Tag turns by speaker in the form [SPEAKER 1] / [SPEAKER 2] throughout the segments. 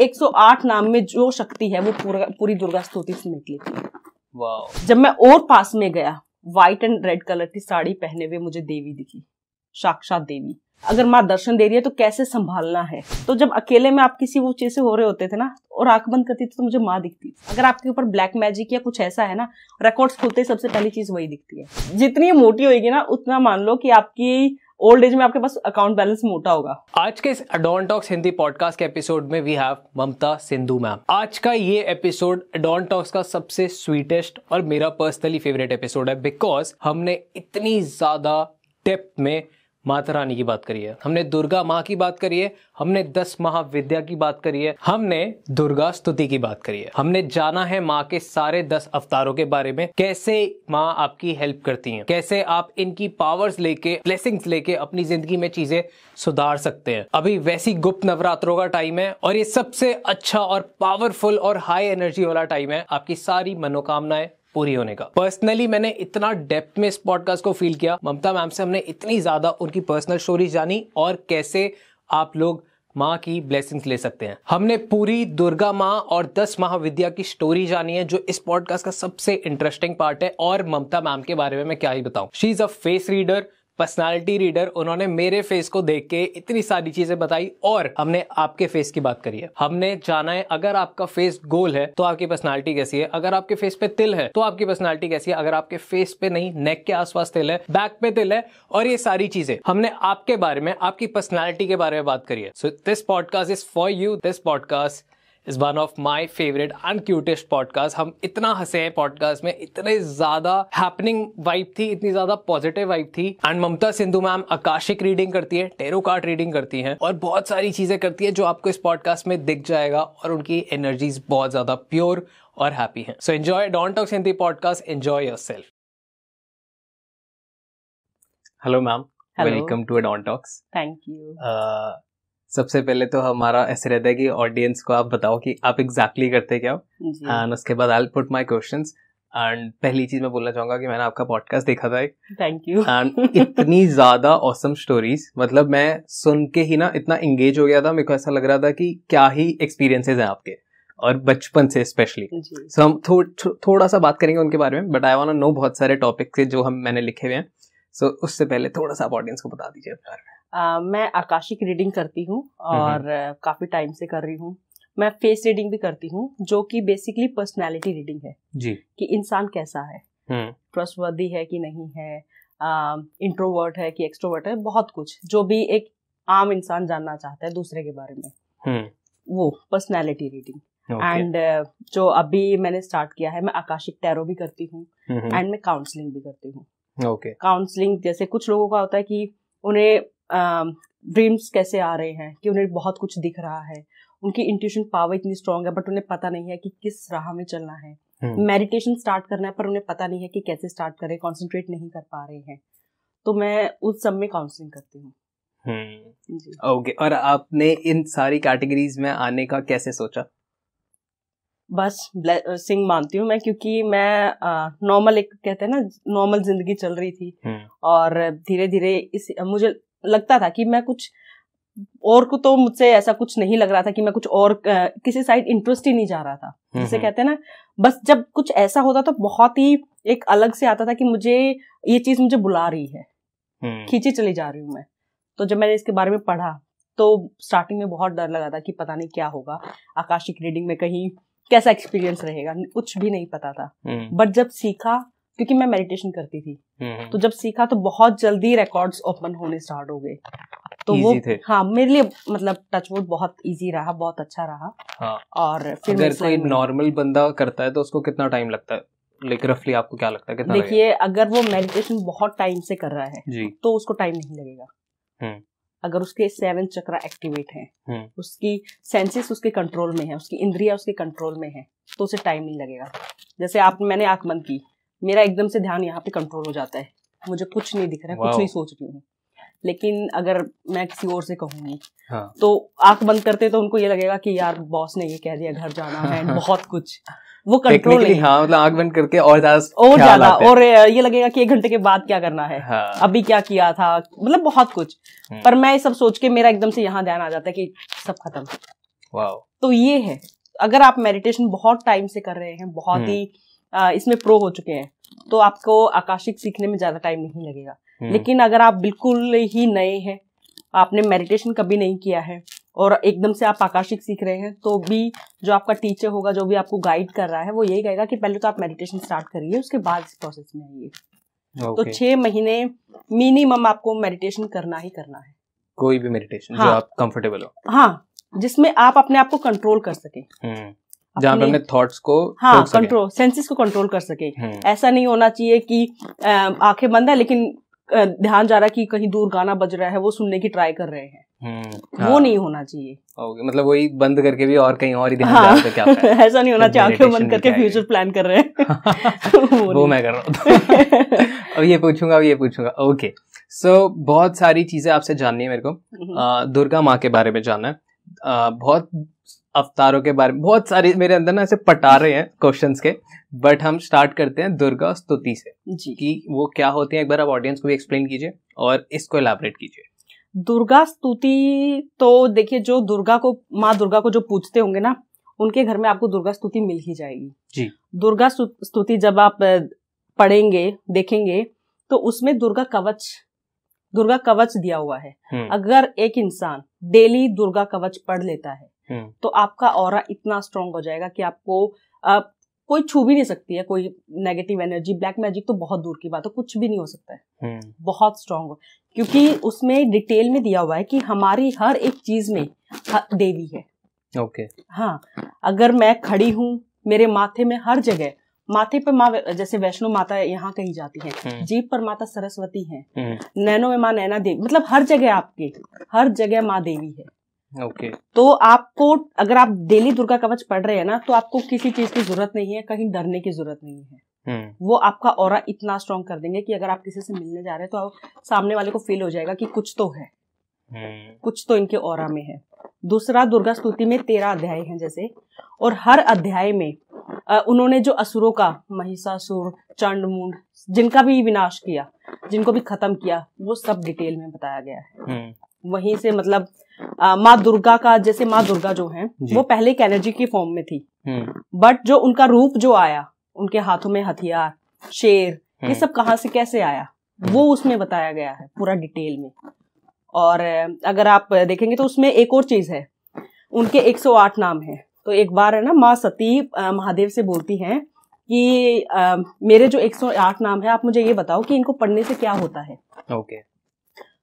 [SPEAKER 1] 108 नाम में जो शक्ति है वो पूरा पूरी दुर्गा स्तुति से निकली
[SPEAKER 2] थी
[SPEAKER 1] जब मैं और पास में गया व्हाइट एंड रेड कलर की साड़ी पहने हुए मुझे देवी दिखी साक्षात देवी अगर माँ दर्शन दे रही है तो कैसे संभालना है तो जब अकेले में आप किसी वो चीज से हो रहे होते थे ना और आंख बंद करती थी तो मुझे माँ दिखती अगर आपके ऊपर ब्लैक मैजिक या कुछ ऐसा है ना रिकॉर्ड्स खुलते सबसे पहली चीज वही दिखती है जितनी मोटी होगी ना उतना मान लो कि आपकी ओल्ड एज में आपके पास अकाउंट बैलेंस मोटा होगा
[SPEAKER 3] आज के इस टॉक्स हिंदी पॉडकास्ट के एपिसोड में we have Mamta Sindhu ma'am आज का ये एपिसोड टॉक्स का सबसे स्वीटेस्ट और मेरा पर्सनली फेवरेट एपिसोड है बिकॉज हमने इतनी ज्यादा डेप्थ में माता रानी की बात करी है हमने दुर्गा माँ की बात करी है हमने दस महाविद्या की बात करी है हमने दुर्गा स्तुति की बात करी है हमने जाना है माँ के सारे दस अवतारों के बारे में कैसे माँ आपकी हेल्प करती है कैसे आप इनकी पावर्स लेके ब्लेसिंग्स लेके अपनी जिंदगी में चीजें सुधार सकते हैं अभी वैसी गुप्त नवरात्रों का टाइम है और ये सबसे अच्छा और पावरफुल और हाई एनर्जी वाला टाइम है आपकी सारी मनोकामनाएं पूरी होने का पर्सनली मैंने इतना डेप्थ में इस पॉडकास्ट को फील किया ममता मैम से हमने इतनी ज्यादा उनकी पर्सनल स्टोरी जानी और कैसे आप लोग माँ की ब्लेसिंग्स ले सकते हैं हमने पूरी दुर्गा माँ और दस महाविद्या की स्टोरी जानी है जो इस पॉडकास्ट का सबसे इंटरेस्टिंग पार्ट है और ममता मैम के बारे में मैं क्या ही बताऊं she is a face reader personality reader उन्होंने मेरे फेस को देख के इतनी सारी चीजें बताई और हमने आपके फेस की बात करी है हमने जाना है अगर आपका फेस गोल है तो आपकी पर्सनालिटी कैसी है अगर आपके फेस पे तिल है तो आपकी पर्सनालिटी कैसी है अगर आपके फेस पे नहीं नेक के आसपास तिल है बैक पे तिल है और ये सारी चीजें हमने आपके बारे में आपकी पर्सनैलिटी के बारे में बात करी है so this podcast is for you this podcast is one of my favourite uncutest podcast हम इतना हंसे हैं पॉडकास्ट में इतने ज़्यादा हैपनिंग वाइब थी इतनी ज़्यादा पॉजिटिव वाइब थी and Mamta Sindhu ma'am akashic reading करती है टेरो कार्ड रीडिंग करती है और बहुत सारी चीज़ें करती है जो आपको इस पॉडकास्ट में दिख जाएगा और उनकी एनर्जीज बहुत ज़्यादा प्योर और हैप्पी हैं so enjoy Don Talks Hindi podcast enjoy yourself hello ma'am welcome to Don Talks thank you सबसे पहले तो हमारा ऐसे रहता है कि ऑडियंस को आप बताओ कि आप एग्जैक्टली exactly करते क्या
[SPEAKER 2] हो एंड
[SPEAKER 3] उसके बाद I put my question and पहली चीज मैं बोलना चाहूंगा कि मैंने आपका पॉडकास्ट देखा था एक थैंक यू एंड इतनी ज्यादा औसम स्टोरीज मतलब मैं सुन के ही ना इतना इंगेज हो गया था मेरे को ऐसा लग रहा था कि क्या ही एक्सपीरियंसेस हैं आपके और बचपन से स्पेशली सो so, हम थो, थो, थोड़ा सा बात करेंगे उनके बारे में बट आई वॉन्ट नो बहुत सारे टॉपिक से जो हम मैंने लिखे हुए हैं सो so, उससे पहले थोड़ा सा आप ऑडियंस को बता दीजिए अपने बारे में
[SPEAKER 1] मैं आकाशिक रीडिंग करती हूँ हम्म, हम्म। और काफी टाइम से कर रही हूँ मैं फेस रीडिंग भी करती हूँ जो कि बेसिकली पर्सनालिटी रीडिंग है जी कि इंसान कैसा है ट्रस्टवर्दी हम्म। है कि नहीं है इंट्रोवर्ट uh, है कि एक्सट्रोवर्ट है बहुत कुछ जो भी एक आम इंसान जानना चाहता है दूसरे के बारे
[SPEAKER 2] में
[SPEAKER 1] वो personality reading and okay. uh, जो अभी मैंने स्टार्ट किया है मैं आकाशिक टैरो भी करती हूँ एंड मैं काउंसलिंग भी करती हूँ काउंसलिंग okay. काउंसलिंग जैसे कुछ लोगों का होता है कि उन्हें ड्रीम्स um, कैसे आ रहे हैं कि उन्हें बहुत कुछ दिख रहा है उनकी इंट्यूशन पावर इतनी स्ट्रांग है बट उन्हें पता नहीं है कि किस राह में चलना है मेडिटेशन हम्म। स्टार्ट करना है पर उन्हें पता नहीं है कि कैसे स्टार्ट करें कॉन्सेंट्रेट नहीं कर पा रहे हैं तो मैं उस सब में काउंसलिंग करती
[SPEAKER 3] हूँ हम्म। Okay okay. और आपने इन सारी कैटेगरीज में आने का कैसे सोचा
[SPEAKER 1] बस सिंह मानती हूँ मैं क्योंकि मैं नॉर्मल एक कहते हैं ना नॉर्मल जिंदगी चल रही थी हम्म। और धीरे धीरे इस मुझे लगता था कि मैं कुछ और को तो मुझसे ऐसा कुछ नहीं लग रहा था कि मैं कुछ और किसी साइड इंटरेस्ट ही नहीं जा रहा था हम्म, जिसे हम्म। कहते हैं ना बस जब कुछ ऐसा होता तो बहुत ही एक अलग से आता था कि मुझे ये चीज मुझे बुला रही है हम्म। खींची चली जा रही हूँ मैं तो जब मैंने इसके बारे में पढ़ा तो स्टार्टिंग में बहुत डर लगा था कि पता नहीं क्या होगा आकाशिक रीडिंग में कहीं कैसा एक्सपीरियंस रहेगा कुछ भी नहीं पता था बट जब सीखा क्योंकि मैं मेडिटेशन करती थी हम्म, हम्म। तो जब सीखा तो बहुत जल्दी रिकॉर्ड्स ओपन होने स्टार्ट हो गए तो वो थे। हाँ मेरे लिए मतलब टचवुड बहुत इजी रहा बहुत अच्छा रहा
[SPEAKER 3] हाँ। और फिर अगर कोई नॉर्मल बंदा करता है तो उसको कितना टाइम लगता है लाइक रफली आपको क्या लगता है कितना देखिए
[SPEAKER 1] अगर वो मेडिटेशन बहुत टाइम से कर रहा है तो उसको टाइम नहीं लगेगा हम्म। अगर उसके सेवन चक्र एक्टिवेट है उसकी सेंसेस उसके कंट्रोल में है उसकी इंद्रिया उसके कंट्रोल में है तो उसे टाइम नहीं लगेगा जैसे आप मैंने आंख बंद की मेरा एकदम से ध्यान यहाँ पे कंट्रोल हो जाता है मुझे कुछ नहीं दिख रहा है कुछ नहीं सोच रही हूँ लेकिन अगर मैं किसी और से कहूंगी हाँ। तो आंख बंद करते तो उनको ये लगेगा कि यार बॉस ने ये कह दिया घर जाना है बहुत कुछ
[SPEAKER 3] वो कंट्रोल नहीं हाँ मतलब आंख बंद करके और ज्यादा और ज्यादा और
[SPEAKER 1] ये लगेगा कि एक घंटे के बाद क्या करना है हाँ। अभी क्या किया था मतलब बहुत कुछ हम्म। पर मैं ये सब सोच के मेरा एकदम से यहाँ ध्यान आ जाता है कि सब खत्म तो ये है अगर आप मेडिटेशन बहुत टाइम से कर रहे हैं बहुत हम्म। ही इसमें प्रो हो चुके हैं तो आपको आकाशिक सीखने में ज़्यादा टाइम नहीं लगेगा हम्म। लेकिन अगर आप बिल्कुल ही नए हैं आपने मेडिटेशन कभी नहीं किया है और एकदम से आप आकाशिक सीख रहे हैं तो भी जो आपका टीचर होगा जो भी आपको गाइड कर रहा है वो यही कहेगा कि पहले तो आप मेडिटेशन स्टार्ट करिए उसके बाद इस प्रोसेस में आइए तो छह महीने मिनिमम आपको मेडिटेशन करना ही करना है
[SPEAKER 3] कोई भी मेडिटेशन हाँ, जो आप कंफर्टेबल हो
[SPEAKER 1] हाँ जिसमें आप अपने आप को कंट्रोल कर सके
[SPEAKER 3] हम्म। जहाँ पे अपने थॉट्स को हाँ कंट्रोल
[SPEAKER 1] सेंसेस को कंट्रोल कर सके हम्म। ऐसा नहीं होना चाहिए कि आंखें बंद है लेकिन ध्यान जा रहा है कि कहीं दूर गाना बज रहा है वो सुनने की ट्राई कर रहे हैं
[SPEAKER 3] हम्म, हाँ। वो नहीं होना चाहिए ओके मतलब वही बंद करके भी और कहीं और ही ध्यान हाँ। तो क्या ऐसा नहीं होना चाहिए आंखें बंद करके फ्यूचर
[SPEAKER 1] प्लान कर रहे हैं
[SPEAKER 3] वो मैं कर रहा हूँ तो। अब ये पूछूंगा अब ये पूछूंगा ओके सो बहुत सारी चीजें आपसे जाननी है मेरे को हम्म। दुर्गा माँ के बारे में जानना है बहुत अवतारों के बारे में बहुत सारे मेरे अंदर ना ऐसे पटा रहे हैं क्वेश्चन के बट हम स्टार्ट करते हैं दुर्गा स्तुति से जी कि वो क्या होते हैं एक बार आप ऑडियंस को भी एक्सप्लेन कीजिए और इसको एलाबरेट कीजिए
[SPEAKER 1] दुर्गा स्तुति तो देखिए जो दुर्गा को माँ दुर्गा को जो पूछते होंगे ना उनके घर में आपको दुर्गा स्तुति मिल ही जाएगी जी दुर्गा स्तुति जब आप पढ़ेंगे देखेंगे तो उसमें दुर्गा कवच दुर्गा कवच दिया हुआ है हम्म। अगर एक इंसान डेली दुर्गा कवच पढ़ लेता है हम्म। तो आपका और इतना स्ट्रांग हो जाएगा कि आपको आप कोई छू भी नहीं सकती है कोई नेगेटिव एनर्जी ब्लैक मैजिक तो बहुत दूर की बात है कुछ भी नहीं हो सकता है हम्म। बहुत स्ट्रांग क्योंकि उसमें डिटेल में दिया हुआ है कि हमारी हर एक चीज में देवी है ओके हाँ अगर मैं खड़ी हूँ मेरे माथे में हर जगह माथे पर माँ जैसे वैष्णो माता यहाँ कही जाती है हम्म। जीप पर माता सरस्वती है नैनो में माँ नैना देवी मतलब हर जगह आपके हर जगह माँ देवी है ओके okay. तो आपको अगर आप डेली दुर्गा कवच पढ़ रहे हैं ना तो आपको किसी चीज की जरूरत नहीं है कहीं डरने की जरूरत नहीं है हम्म। वो आपका और इतना स्ट्रांग कर देंगे कि अगर आप किसी से मिलने जा रहे हैं तो आप सामने वाले को फील हो जाएगा कि कुछ तो है हम्म। कुछ तो इनके और में है दूसरा दुर्गा स्तुति में तेरह अध्याय है जैसे और हर अध्याय में उन्होंने जो असुरों का महिषासुर चंडमुंड जिनका भी विनाश किया जिनको भी खत्म किया वो सब डिटेल में बताया गया है
[SPEAKER 2] हम्म।
[SPEAKER 1] वहीं से मतलब माँ दुर्गा का जैसे माँ दुर्गा जो है वो पहले एक एनर्जी की फॉर्म में थी बट हम्म। जो उनका रूप जो आया उनके हाथों में हथियार शेर ये हम्म। सब कहाँ से कैसे आया हम्म। वो उसमें बताया गया है पूरा डिटेल में और अगर आप देखेंगे तो उसमें एक और चीज है उनके 108 नाम है तो एक बार है ना माँ सती महादेव से बोलती हैं कि आ, मेरे जो 108 नाम है आप मुझे ये बताओ कि इनको पढ़ने से क्या होता है ओके okay.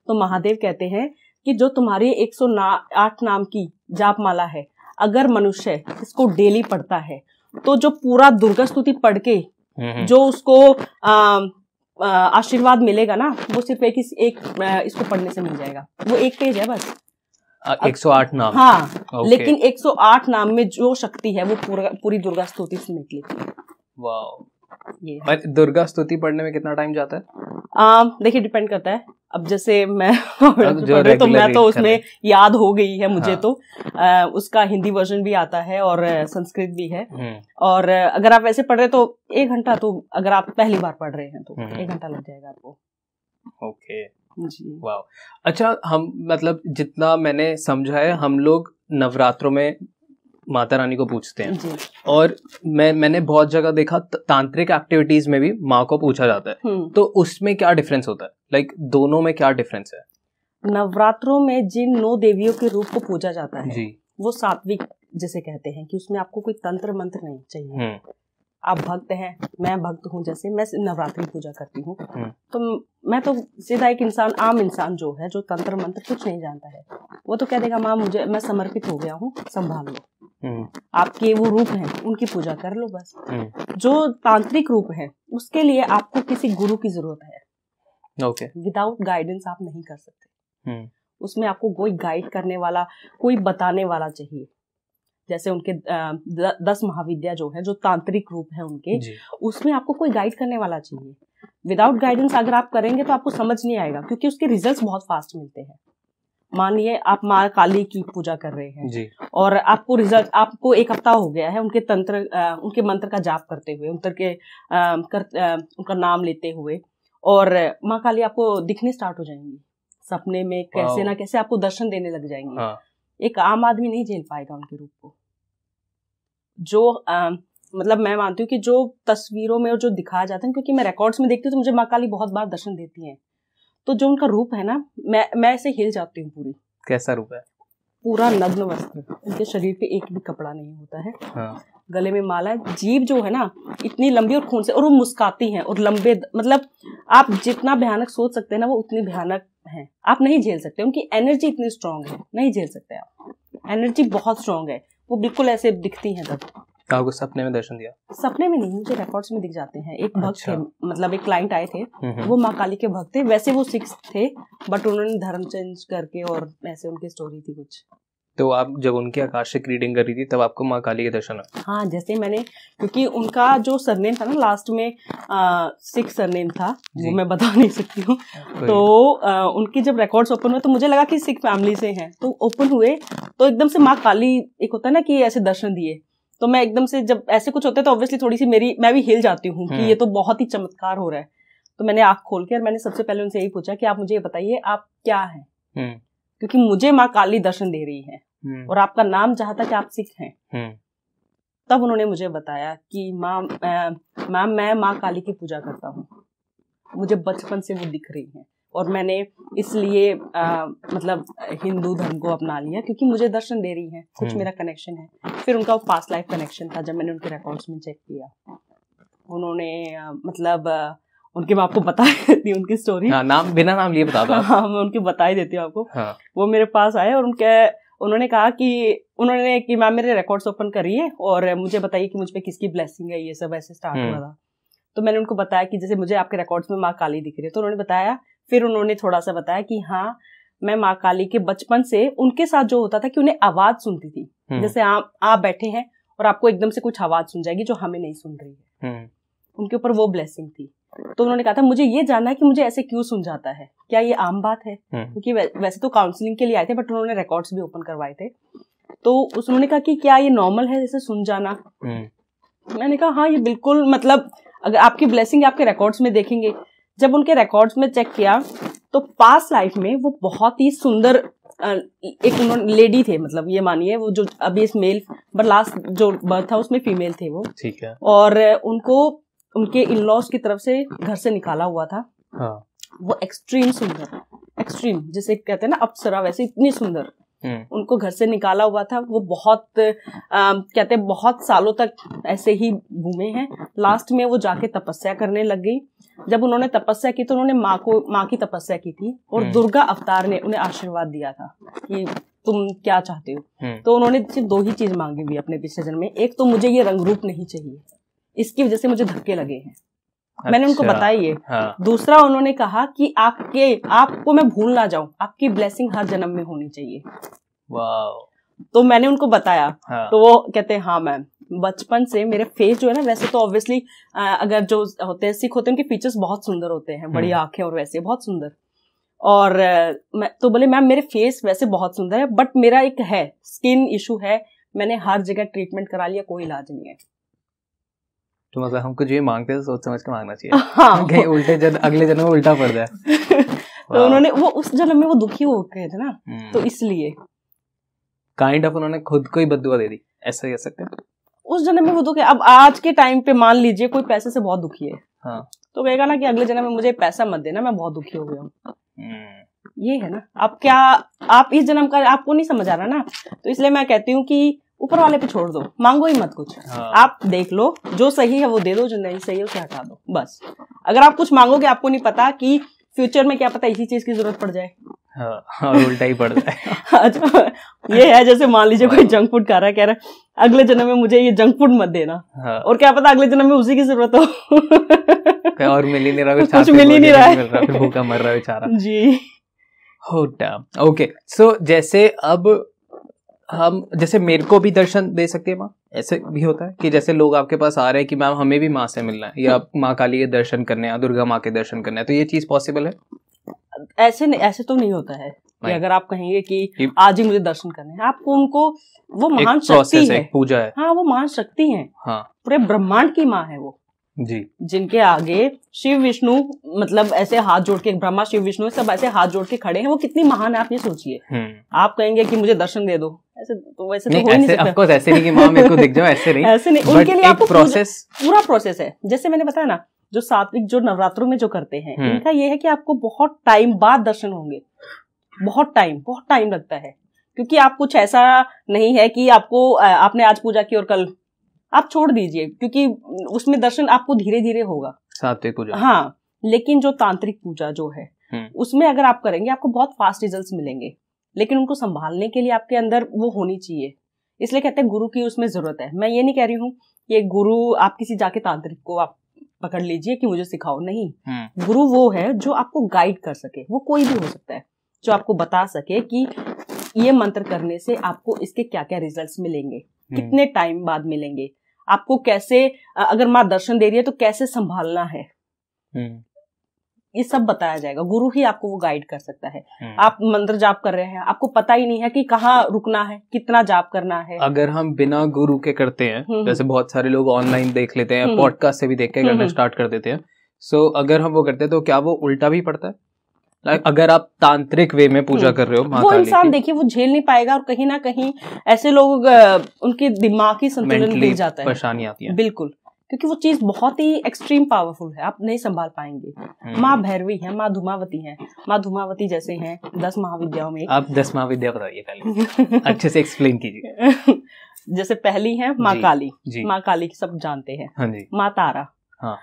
[SPEAKER 1] तो महादेव कहते हैं कि जो तुम्हारी एक आठ नाम की जाप माला है अगर मनुष्य इसको डेली पढ़ता है तो जो पूरा दुर्गा स्तुति पढ़ के हम्म, हम्म। जो उसको आशीर्वाद मिलेगा ना वो सिर्फ एक, इस, एक इसको पढ़ने से मिल जाएगा वो एक पेज है बस
[SPEAKER 3] एक सौ आठ नाम हाँ okay. लेकिन
[SPEAKER 1] एक सौ आठ नाम में जो शक्ति है वो पूरा पूरी दुर्गा स्तुति से निकलेगी
[SPEAKER 3] और दुर्गा स्तुति पढ़ने में कितना टाइम जाता है
[SPEAKER 1] देखिए डिपेंड करता है अब जैसे मैं तो, तो मैं तो उसमें याद हो गई है मुझे हाँ। तो आ, उसका हिंदी वर्जन भी आता है और संस्कृत भी है हम्म। और अगर आप ऐसे पढ़ रहे तो एक घंटा तो अगर आप पहली बार पढ़ रहे हैं तो हम्म। एक घंटा लग जाएगा आपको
[SPEAKER 3] ओके जी वाह अच्छा हम मतलब जितना मैंने समझा है हम लोग नवरात्रों में माता रानी को पूछते हैं और मैं मैंने बहुत जगह देखा तांत्रिक एक्टिविटीज में भी माँ को पूछा जाता है हम्म। तो उसमें क्या डिफरेंस होता है लाइक like, दोनों में क्या डिफरेंस है
[SPEAKER 1] नवरात्रों में जिन नौ देवियों के रूप को पूजा जाता है जी. वो सात्विक जैसे कहते हैं कि उसमें आपको कोई तंत्र मंत्र नहीं चाहिए हम्म। आप भक्त हैं मैं भक्त हूँ जैसे मैं नवरात्रि पूजा करती हूँ हम्म। तो मैं तो सीधा एक इंसान आम इंसान जो है जो तंत्र मंत्र कुछ नहीं जानता है वो तो कह देगा माँ मुझे मैं समर्पित हो गया हूँ संभाल लो हम्म। आपके वो रूप हैं उनकी पूजा कर लो बस हम्म। जो तांत्रिक रूप है उसके लिए आपको किसी गुरु की जरूरत
[SPEAKER 3] है ओके
[SPEAKER 1] विदाउट गाइडेंस आप नहीं कर सकते हम्म। उसमें आपको कोई गाइड करने वाला कोई बताने वाला चाहिए जैसे उनके दस महाविद्या जो है जो तांत्रिक रूप है उनके उसमें आपको कोई गाइड करने वाला चाहिए विदाउट गाइडेंस अगर आप करेंगे तो आपको समझ नहीं आएगा क्योंकि उसके रिजल्ट्स बहुत फास्ट मिलते हैं मानिए आप माँ काली की पूजा कर रहे हैं जी। और आपको रिजल्ट आपको एक हफ्ता हो गया है उनके तंत्र उनके मंत्र का जाप करते हुए उन के कर, उनका नाम लेते हुए और माँ काली आपको दिखने स्टार्ट हो जाएंगी सपने में कैसे ना कैसे आपको दर्शन देने लग जाएंगे हाँ। एक आम आदमी नहीं झेल पाएगा उनके रूप को जो आ, मतलब मैं मानती हूँ कि जो तस्वीरों में और जो दिखाया जाता है क्योंकि मैं रिकॉर्ड्स में देखती हूँ तो मुझे माँ काली बहुत बार दर्शन देती हैं तो जो उनका रूप है ना मैं मैं ऐसे हिल जाती हूँ पूरी कैसा रूप है पूरा नग्न वस्त्र उनके शरीर पे एक भी कपड़ा नहीं होता है हाँ। गले में माला है जीव जो है ना इतनी लंबी और खून से और वो मुस्काती हैं और लंबे मतलब आप जितना भयानक सोच सकते हैं ना वो उतनी भयानक है आप नहीं झेल सकते उनकी एनर्जी इतनी स्ट्रांग है नहीं झेल सकते आप एनर्जी बहुत स्ट्रांग है वो बिल्कुल ऐसे दिखती है तब
[SPEAKER 3] आपको सपने में दर्शन दिया
[SPEAKER 1] सपने में नहीं मुझे रिकॉर्ड्स में दिख जाते हैं एक भक्त अच्छा। थे मतलब एक क्लाइंट आए थे हम्म, हम्म। वो माँ काली के भक्त थे वैसे वो सिक्स थे बट उन्होंने धर्म चेंज करके और ऐसे उनकी स्टोरी थी कुछ
[SPEAKER 3] तो आप जब उनकी आकाशिक रीडिंग कर रही थी तब आपको माँ काली के दर्शन हुआ
[SPEAKER 1] हाँ जैसे मैंने क्योंकि उनका जो सरनेम था ना लास्ट में सिख सरनेम था वो मैं बता नहीं सकती हूँ तो आ, उनकी जब रिकॉर्ड्स ओपन हुए तो मुझे लगा कि सिख फैमिली से हैं तो ओपन हुए तो एकदम से माँ काली एक होता है ना कि ऐसे दर्शन दिए तो मैं एकदम से जब ऐसे कुछ होते हैं तो ऑब्वियसली थोड़ी सी मेरी मैं भी हिल जाती हूँ कि हम्म। ये तो बहुत ही चमत्कार हो रहा है तो मैंने आँख खोल के और मैंने सबसे पहले उनसे यही पूछा कि आप मुझे ये बताइए आप क्या है हम्म। क्योंकि मुझे माँ काली दर्शन दे रही है हम्म। और आपका नाम जहाँ तक आप सिख हैं तब उन्होंने मुझे बताया कि माँ मैम मैं माँ काली की पूजा करता हूँ मुझे बचपन से वो दिख रही है और मैंने इसलिए मतलब हिंदू धर्म को अपना लिया क्योंकि मुझे दर्शन दे रही है कुछ हम्म। मेरा कनेक्शन है फिर उनका पास्ट लाइफ कनेक्शन था जब मैंने उनके रिकॉर्ड्स में चेक किया उन्होंने मतलब उनके मैं आपको बता देती हूँ उनकी स्टोरी हाँ,
[SPEAKER 3] नाम बिना नाम लिए बता दो हाँ
[SPEAKER 1] मैं उनकी बता ही देती हूँ आपको हाँ. वो मेरे पास आए और उनके उन्होंने कहा कि उन्होंने कि मैम मेरे रिकॉर्ड्स ओपन करिए और मुझे बताइए कि मुझ पर किसकी ब्लेसिंग है ये सब ऐसे स्टार्ट हुआ हम्म। था तो मैंने उनको बताया कि जैसे मुझे आपके रिकॉर्ड्स में माँ काली दिख रही है तो उन्होंने बताया फिर उन्होंने थोड़ा सा बताया कि हाँ मैं माँ काली के बचपन से उनके साथ जो होता था कि उन्हें आवाज सुनती थी हम्म। जैसे आप आप बैठे हैं और आपको एकदम से कुछ आवाज सुन जाएगी जो हमें नहीं सुन रही है हम्म। उनके ऊपर वो ब्लेसिंग थी तो उन्होंने कहा था मुझे ये जानना है कि मुझे ऐसे क्यों सुन जाता है क्या ये आम बात है हम्म। क्योंकि वैसे तो काउंसलिंग के लिए आए थे बट उन्होंने रिकॉर्ड्स भी ओपन करवाए थे तो उन्होंने कहा कि क्या ये नॉर्मल है जैसे सुन जाना
[SPEAKER 2] मैंने
[SPEAKER 1] कहा हाँ ये बिल्कुल मतलब अगर आपकी ब्लेसिंग आपके रिकॉर्ड्स में देखेंगे जब उनके रिकॉर्ड्स में चेक किया तो पास लाइफ में वो बहुत ही सुंदर एक उन्होंने लेडी थे मतलब ये मानिए वो जो अभी इस मेल बट लास्ट जो बर्थ था उसमें फीमेल थे वो ठीक है और उनको उनके इन लॉज की तरफ से घर से निकाला हुआ था हाँ। वो एक्सट्रीम सुंदर एक्सट्रीम जिसे कहते हैं ना अप्सरा वैसे इतनी सुंदर हम्म। उनको घर से निकाला हुआ था वो बहुत आ, कहते हैं बहुत सालों तक ऐसे ही घूमे हैं लास्ट में वो जाके तपस्या करने लग गई जब उन्होंने तपस्या की तो उन्होंने माँ को माँ की तपस्या की थी और हम्म। दुर्गा अवतार ने उन्हें आशीर्वाद दिया था कि तुम क्या चाहते हो हम्म। तो उन्होंने सिर्फ दो ही चीज मांगी हुई अपने पिछले जन्म में एक तो मुझे ये रंग रूप नहीं चाहिए इसकी वजह से मुझे धक्के लगे हैं अच्छा, मैंने उनको अच्छा, बताया हाँ। दूसरा उन्होंने कहा कि आपके आपको मैं भूल ना जाऊं आपकी ब्लेसिंग हर जन्म में होनी चाहिए तो मैंने उनको बताया हाँ। तो वो कहते हैं हाँ मैम बचपन से मेरे फेस जो है ना वैसे तो ऑब्वियसली अगर जो होते हैं सिख होते हैं उनके फीचर्स बहुत सुंदर होते हैं बड़ी हम्म। आंखें और वैसे बहुत सुंदर और मैं तो बोले मैम मेरे फेस वैसे बहुत सुंदर है बट मेरा एक है स्किन इशू है मैंने हर जगह ट्रीटमेंट करा लिया कोई इलाज नहीं है
[SPEAKER 3] तो मतलब हम कुछ भी मांगते हैं तो सोच समझ के मांगना चाहिए हाँ, उल्टे जन अगले जन्म में उल्टा पड़ जाए
[SPEAKER 1] तो उन्होंने वो उस जन्म में वो दुखी हो गए थे ना हम्म। तो इसलिए
[SPEAKER 3] काइंड ऑफ उन्होंने खुद को ही बदुआ दे दी ऐसा कह सकते हैं
[SPEAKER 1] उस जन्म में वो दुखे अब आज के टाइम पे मान लीजिए कोई पैसे से बहुत दुखी है हाँ। तो कहेगा ना कि अगले जन्म में मुझे पैसा मत देना मैं बहुत दुखी हो गया हूँ
[SPEAKER 2] हम्म।
[SPEAKER 1] ये है ना आप क्या आप इस जन्म का आपको नहीं समझ आ रहा ना तो इसलिए मैं कहती हूँ कि ऊपर वाले पे छोड़ दो मांगो ही मत कुछ हाँ। आप देख लो जो सही है वो दे दो जो नहीं सही है उसे हटा दो बस अगर आप कुछ मांगोगे आपको नहीं पता कि फ्यूचर में क्या पता इसी चीज की जरूरत पड़ जाए
[SPEAKER 2] हाँ, हाँ
[SPEAKER 3] उल्टा ही पड़ जाए
[SPEAKER 1] अच्छा ये है जैसे मान लीजिए कोई जंक फूड खा रहा है कह रहा है अगले जन्म में मुझे ये जंक फूड मत देना हाँ। और क्या पता अगले जन्म में उसी की जरूरत हो
[SPEAKER 3] और मिल ही नहीं रहा कुछ मिल ही नहीं रहा है भूखा मर रहा है बेचारा जी होटा ओके सो जैसे अब हम जैसे मेरे को भी दर्शन दे सकते हैं माँ ऐसे भी होता है कि जैसे लोग आपके पास आ रहे हैं कि मैम हमें भी माँ से मिलना है या हम्म। माँ काली के दर्शन करने हैं दुर्गा माँ के दर्शन करने हैं तो ये चीज़ पॉसिबल है
[SPEAKER 1] ऐसे नहीं ऐसे तो नहीं होता है कि अगर आप कहेंगे कि आज ही मुझे दर्शन करने हैं आपको उनको वो महान शक्ति है
[SPEAKER 3] पूजा
[SPEAKER 2] है
[SPEAKER 1] हाँ वो महान शक्ति है हाँ पूरे ब्रह्मांड की माँ है वो जी जिनके आगे शिव विष्णु मतलब ऐसे हाथ जोड़ के ब्रह्मा शिव विष्णु सब ऐसे हाथ जोड़ के खड़े हैं वो कितनी महान है आप ये सोचिए हम्म। आप कहेंगे कि मुझे दर्शन दे दो ऐसे तो वैसे तो नहीं सकता ऐसे नहीं कि मेरे को दिख जाओ ऐसे नहीं ऐसे नहीं उनके लिए आपको प्रोसेस पूरा प्रोसेस है जैसे मैंने बताया ना जो सात्विक जो नवरात्रों में जो करते हैं हम्म। इनका ये है कि आपको बहुत टाइम बाद दर्शन होंगे बहुत टाइम बहुत टाइम लगता है क्योंकि आप कुछ ऐसा नहीं है कि आपको आपने आज पूजा की और कल आप छोड़ दीजिए क्योंकि उसमें दर्शन आपको धीरे धीरे होगा
[SPEAKER 3] सात्विक पूजा हाँ
[SPEAKER 1] लेकिन जो तांत्रिक पूजा जो है हम्म। उसमें अगर आप करेंगे आपको बहुत फास्ट रिजल्ट मिलेंगे लेकिन उनको संभालने के लिए आपके अंदर वो होनी चाहिए इसलिए कहते हैं गुरु की उसमें जरूरत है मैं ये नहीं कह रही हूँ कि गुरु आप किसी जाके तांत्रिक को आप पकड़ लीजिए कि मुझे सिखाओ नहीं हम्म। गुरु वो है जो आपको गाइड कर सके वो कोई भी हो सकता है जो आपको बता सके कि ये मंत्र करने से आपको इसके क्या क्या रिजल्ट्स मिलेंगे हम्म। कितने टाइम बाद मिलेंगे आपको कैसे अगर माँ दर्शन दे रही है तो कैसे संभालना है हम्म। ये सब बताया जाएगा गुरु ही आपको वो गाइड कर सकता है हम्म। आप मंत्र जाप कर रहे हैं आपको पता ही नहीं है कि कहाँ रुकना है कितना जाप करना है
[SPEAKER 3] अगर हम बिना गुरु के करते हैं हम्म। जैसे बहुत सारे लोग ऑनलाइन देख लेते हैं पॉडकास्ट से भी देख के करना स्टार्ट कर देते हैं सो अगर हम वो करते हैं तो क्या वो उल्टा भी पड़ता है अगर आप तांत्रिक वे में पूजा हम्म। कर रहे हो वो इंसान
[SPEAKER 1] देखिए वो झेल नहीं पाएगा और कहीं ना कहीं ऐसे लोग उनके ही संतुलन गिर जाता है परेशानी आती है बिल्कुल क्योंकि वो चीज बहुत ही एक्सट्रीम पावरफुल है आप नहीं संभाल पाएंगे हम्म। माँ भैरवी है माँ धुमावती है माँ धुमावती जैसे हैं दस महाविद्याओं में आप
[SPEAKER 3] दस महाविद्या बताइए
[SPEAKER 1] पहले
[SPEAKER 3] अच्छे से एक्सप्लेन कीजिए
[SPEAKER 1] जैसे पहली है माँ काली माँ काली सब जानते हैं हाँ माँ तारा हाँ.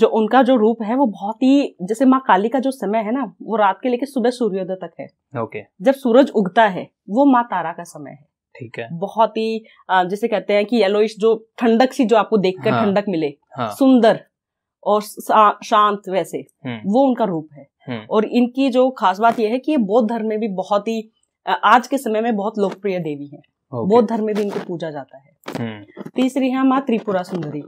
[SPEAKER 1] जो उनका जो रूप है वो बहुत ही जैसे माँ काली का जो समय है ना वो रात के लेके सुबह सूर्योदय तक है ओके जब सूरज उगता है वो माँ तारा का समय है ठीक है बहुत ही जैसे कहते हैं कि येलोइश जो ठंडक सी जो आपको देखकर हाँ, ठंडक मिले हाँ, सुंदर और शांत वैसे हम्म। वो उनका रूप है हम्म। और इनकी जो खास बात यह है कि ये बौद्ध धर्म में भी बहुत ही आज के समय में बहुत लोकप्रिय देवी है बौद्ध धर्म में भी इनको पूजा जाता है हम्म। तीसरी है माँ त्रिपुरा सुंदरी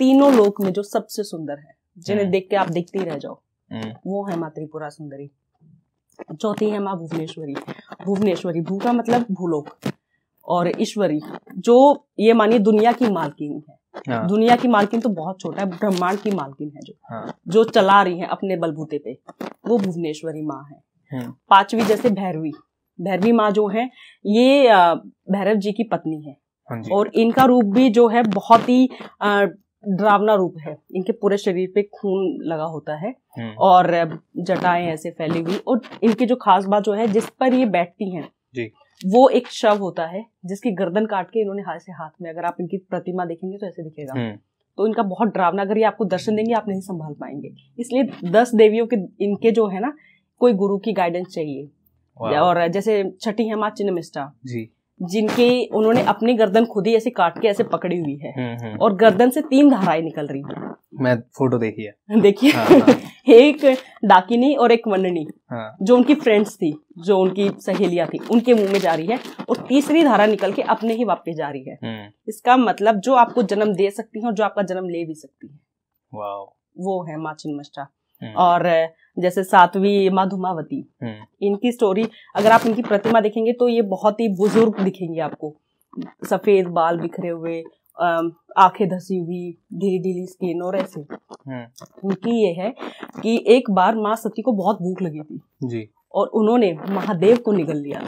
[SPEAKER 1] तीनों लोक में जो सबसे सुंदर है जिन्हें हम्म। देख के आप देखते ही रह जाओ हम्म। वो है माँ त्रिपुरा सुंदरी चौथी है माँ भुवनेश्वरी भुवनेश्वरी भू का मतलब भूलोक और ईश्वरी जो ये मानिए दुनिया की मालकिन है हाँ। दुनिया की मालकिन तो बहुत छोटा है ब्रह्मांड की मालकिन है जो हाँ। जो चला रही है अपने बलबूते पे वो भुवनेश्वरी माँ है हम्म। पांचवी जैसे भैरवी भैरवी माँ जो है ये भैरव जी की पत्नी है हाँ और इनका रूप भी जो है बहुत ही डरावना रूप है इनके पूरे शरीर पे खून लगा होता है हम्म। और जटाएं ऐसे फैली हुई और इनकी जो खास बात जो है जिस पर ये बैठती हैं जी वो एक शव होता है जिसकी गर्दन काट के इन्होंने हाथ से हाथ में अगर आप इनकी प्रतिमा देखेंगे तो ऐसे दिखेगा हम्म। तो इनका बहुत डरावना अगर ये आपको दर्शन देंगे आप नहीं संभाल पाएंगे इसलिए दस देवियों के इनके जो है ना कोई गुरु की गाइडेंस चाहिए और जैसे छठी है माँ चिन्ह मिस्टा जी जिनकी उन्होंने अपनी गर्दन खुद ही ऐसे काट के ऐसे पकड़ी हुई है हम्म, हम्म। और गर्दन से तीन धाराएं निकल रही है
[SPEAKER 3] मैं फोटो देखी है देखिए हाँ, हाँ.
[SPEAKER 1] एक डाकिनी और एक वननी हाँ. जो उनकी फ्रेंड्स थी जो उनकी सहेलियां थी उनके मुंह में जा रही है और तीसरी धारा निकल के अपने ही वापस जा रही है हम्म। इसका मतलब जो आपको जन्म दे सकती है और जो आपका जन्म ले भी सकती
[SPEAKER 2] है
[SPEAKER 1] वो है माचिन मस्टा और जैसे सातवी माधुमावती हम्म। इनकी स्टोरी अगर आप इनकी प्रतिमा देखेंगे तो ये बहुत ही बुजुर्ग दिखेंगे आपको सफेद बाल बिखरे हुए आंखें धसी हुई ढीली ढीली स्किन और ऐसे हम्म। उनकी ये है कि एक बार माँ सती को बहुत भूख लगी थी जी और उन्होंने महादेव को निगल लिया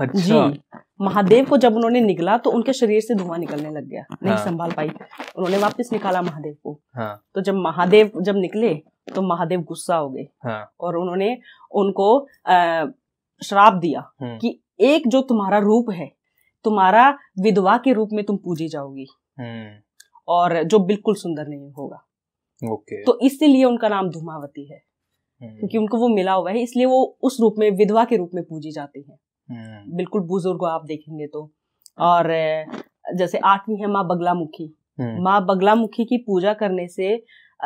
[SPEAKER 2] अच्छा। जी
[SPEAKER 1] महादेव को जब उन्होंने निकला तो उनके शरीर से धुआं निकलने लग गया नहीं हाँ। संभाल पाई उन्होंने वापस निकाला महादेव को हाँ। तो जब महादेव जब निकले तो महादेव गुस्सा हो गए हाँ। और उन्होंने उनको श्राप दिया हम्म। कि एक जो तुम्हारा रूप है तुम्हारा विधवा के रूप में तुम पूजी जाओगी हम्म। और जो बिल्कुल सुंदर नहीं होगा ओके तो इसीलिए उनका नाम धूमावती है हम्म। क्योंकि उनको वो मिला हुआ है इसलिए वो उस रूप में विधवा के रूप में पूजी जाती है बिल्कुल बुजुर्ग आप देखेंगे तो और जैसे आठवीं है माँ बगलामुखी माँ बगलामुखी की पूजा करने से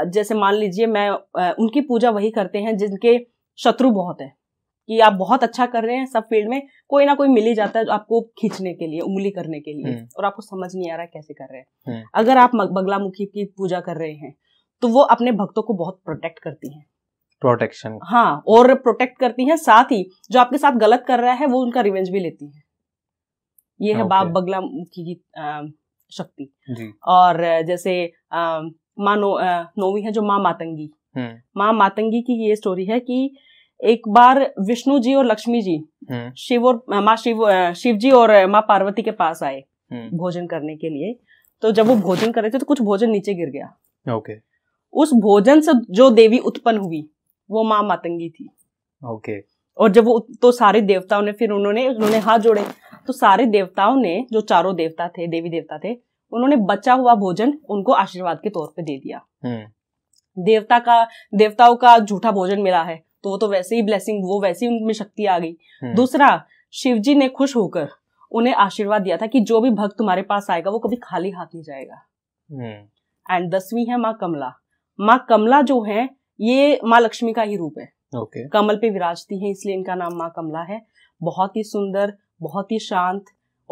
[SPEAKER 1] जैसे मान लीजिए मैं उनकी पूजा वही करते हैं जिनके शत्रु बहुत हैं कि आप बहुत अच्छा कर रहे हैं सब फील्ड में कोई ना कोई मिल ही जाता है आपको खींचने के लिए उंगली करने के लिए हम्म। और आपको समझ नहीं आ रहा कैसे कर रहे हैं हम्म। अगर आप बगला मुखी की पूजा कर रहे हैं तो वो अपने भक्तों को बहुत प्रोटेक्ट करती हैं प्रोटेक्शन हाँ और प्रोटेक्ट करती हैं साथ ही जो आपके साथ गलत कर रहा है वो उनका रिवेंज भी लेती है ये है बाप बगला मुखी की शक्ति और जैसे माँ नो, नोवी है जो माँ मातंगी हम्म। माँ मातंगी की ये स्टोरी है कि एक बार विष्णु जी और लक्ष्मी जी हम्म। शिव और माँ शिव शिव जी और माँ पार्वती के पास आए हम्म। भोजन करने के लिए तो जब वो भोजन कर रहे थे तो कुछ भोजन नीचे गिर गया ओके उस भोजन से जो देवी उत्पन्न हुई वो माँ मातंगी थी ओके और जब वो तो सारे देवताओं ने फिर उन्होंने उन्होंने हाथ जोड़े तो सारे देवताओं ने जो चारों देवता थे देवी देवता थे उन्होंने बचा हुआ भोजन उनको आशीर्वाद के तौर पे दे दिया
[SPEAKER 2] हम्म।
[SPEAKER 1] देवता का देवताओं का झूठा भोजन मिला है तो वो तो वैसे ही ब्लेसिंग वो वैसे ही उनमें शक्ति आ गई हम्म। दूसरा शिव जी ने खुश होकर उन्हें आशीर्वाद दिया था कि जो भी भक्त तुम्हारे पास आएगा वो कभी खाली हाथ नहीं जाएगा
[SPEAKER 2] एंड
[SPEAKER 1] हम्म। दसवीं है माँ कमला माँ कमला जो है ये माँ लक्ष्मी का ही रूप है okay. कमल पे विराजती है इसलिए इनका नाम माँ कमला है बहुत ही सुंदर बहुत ही शांत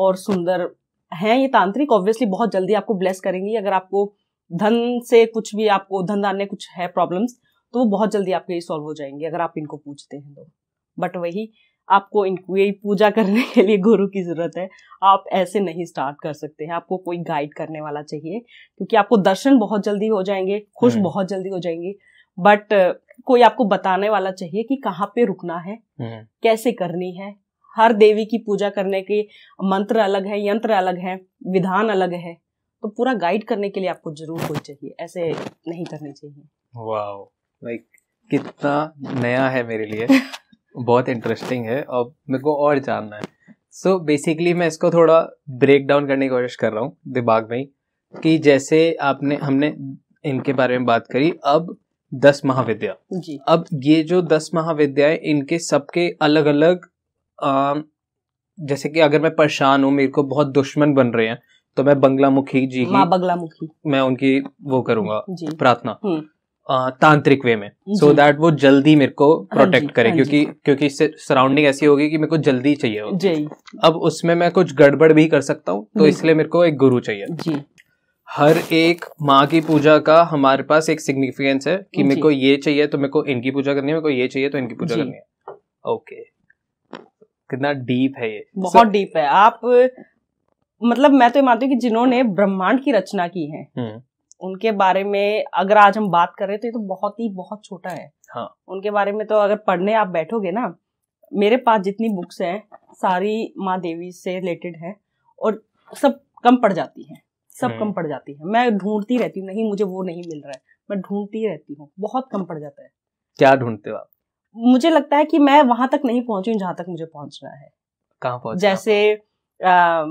[SPEAKER 1] और सुंदर हैं ये तांत्रिक ऑब्वियसली बहुत जल्दी आपको ब्लेस करेंगी अगर आपको धन से कुछ भी आपको धन दान में कुछ है प्रॉब्लम्स तो वो बहुत जल्दी आपके ये सॉल्व हो जाएंगे अगर आप इनको पूछते हैं तो बट वही आपको इनको यही पूजा करने के लिए गुरु की ज़रूरत है आप ऐसे नहीं स्टार्ट कर सकते हैं आपको कोई गाइड करने वाला चाहिए क्योंकि आपको दर्शन बहुत जल्दी हो जाएंगे खुश हम्म। बहुत जल्दी हो जाएंगे बट कोई आपको बताने वाला चाहिए कि कहाँ पे रुकना है हम्म। कैसे करनी है हर देवी की पूजा करने के मंत्र अलग है यंत्र अलग है विधान अलग है तो पूरा गाइड करने के लिए आपको जरूर कोई चाहिए ऐसे नहीं करने चाहिए
[SPEAKER 3] वाह लाइक कितना नया है मेरे लिए बहुत इंटरेस्टिंग है अब मेरे को और जानना है सो so, बेसिकली मैं इसको थोड़ा ब्रेक डाउन करने की कोशिश कर रहा हूँ दिमाग में कि जैसे आपने हमने इनके बारे में बात करी अब दस महाविद्या अब ये जो दस महाविद्या इनके सबके अलग अलग जैसे कि अगर मैं परेशान हूँ मेरे को बहुत दुश्मन बन रहे हैं तो मैं बंगला मुखी जी माँ बंगला मुखी मैं उनकी वो करूंगा प्रार्थना हम्म। तांत्रिक वे में सो so दैट वो जल्दी मेरे को प्रोटेक्ट हाँ करे हाँ क्योंकि क्योंकि इससे सराउंडिंग ऐसी होगी कि मेरे को जल्दी चाहिए हो अब उसमें मैं कुछ गड़बड़ भी कर सकता हूँ तो हम्म। इसलिए मेरे को एक गुरु चाहिए जी हर एक माँ की पूजा का हमारे पास एक सिग्निफिकेंस है कि मेरे को ये चाहिए तो मेरे को इनकी पूजा करनी है मेरे को ये चाहिए तो इनकी पूजा करनी है ओके okay. कितना डीप है ये बहुत
[SPEAKER 1] डीप so, है आप मतलब मैं तो मानती हूँ कि जिन्होंने ब्रह्मांड की रचना की है हम्म। उनके बारे में अगर आज हम बात रहे तो ये तो बहुत ही बहुत छोटा है हाँ. उनके बारे में तो अगर पढ़ने आप बैठोगे ना मेरे पास जितनी बुक्स हैं सारी माँ देवी से रिलेटेड है और सब कम पड़ जाती है सब हम्म। कम पड़ जाती है मैं ढूंढती रहती हूँ नहीं मुझे वो नहीं मिल रहा है मैं ढूंढती रहती हूँ बहुत कम पड़ जाता है
[SPEAKER 3] क्या ढूंढते हो आप
[SPEAKER 1] मुझे लगता है कि मैं वहां तक नहीं पहुंची जहां तक मुझे पहुंचना है
[SPEAKER 3] कहाँ पहुंच जैसे
[SPEAKER 1] आ,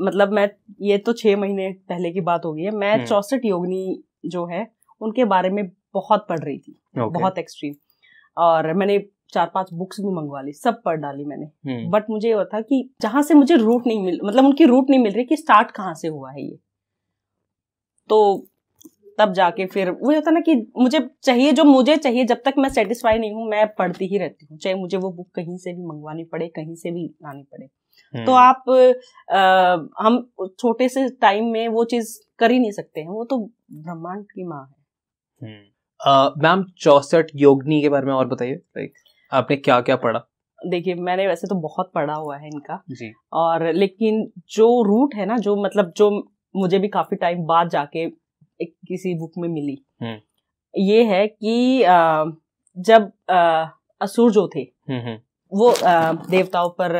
[SPEAKER 1] मतलब मैं ये तो छह महीने पहले की बात हो गई है मैं हम्म। चौसठ योगनी जो है उनके बारे में बहुत पढ़ रही थी okay. बहुत एक्सट्रीम और मैंने चार पांच बुक्स भी मंगवा ली सब पढ़ डाली मैंने हम्म। बट मुझे ये था कि जहां से मुझे रूट नहीं मिल मतलब उनकी रूट नहीं मिल रही कि स्टार्ट कहाँ से हुआ है ये तो तब जाके फिर वो होता ना कि मुझे चाहिए जो मुझे चाहिए जब तक मैं सेटिस्फाई नहीं हूँ मैं पढ़ती ही रहती हूँ चाहे मुझे वो बुक कहीं से भी मंगवानी पड़े कहीं से भी लानी पड़े हम्म। तो आप आ, हम छोटे से टाइम में वो चीज कर ही नहीं सकते हैं वो तो ब्रह्मांड की माँ है
[SPEAKER 3] हम्म। मैम चौसठ योगनी के बारे में और बताइए लाइक आपने क्या क्या पढ़ा
[SPEAKER 1] देखिए मैंने वैसे तो बहुत पढ़ा हुआ है इनका जी और लेकिन जो रूट है ना जो मतलब जो मुझे भी काफी टाइम बाद जाके एक किसी बुक में मिली हम्म। ये है कि आ, जब आ, असुर जो थे हम्म, हम्म। वो देवताओं पर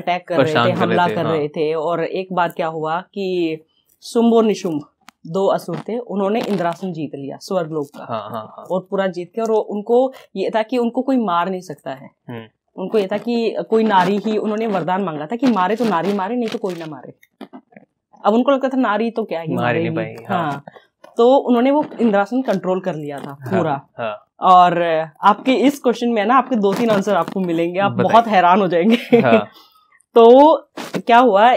[SPEAKER 1] अटैक कर रहे थे हमला कर हाँ। रहे थे और एक बार क्या हुआ कि शुंभ और निशुंभ दो असुर थे उन्होंने इंद्रासन जीत लिया स्वर्ग लोग का हाँ, हाँ, हाँ. और पूरा जीत के और उनको ये था कि उनको कोई मार नहीं सकता है उनको ये था कि कोई नारी ही उन्होंने वरदान मांगा था कि मारे तो नारी मारे नहीं तो कोई ना मारे अब उनको लगता था नारी तो क्या ही नारी नहीं पाएगी हाँ।, हाँ तो उन्होंने वो इंद्रासन कंट्रोल कर लिया था हाँ, पूरा हाँ, हाँ. और आपके इस क्वेश्चन में ना आपके दो तीन आंसर आपको मिलेंगे आप बहुत हैरान हो जाएंगे हाँ। तो क्या हुआ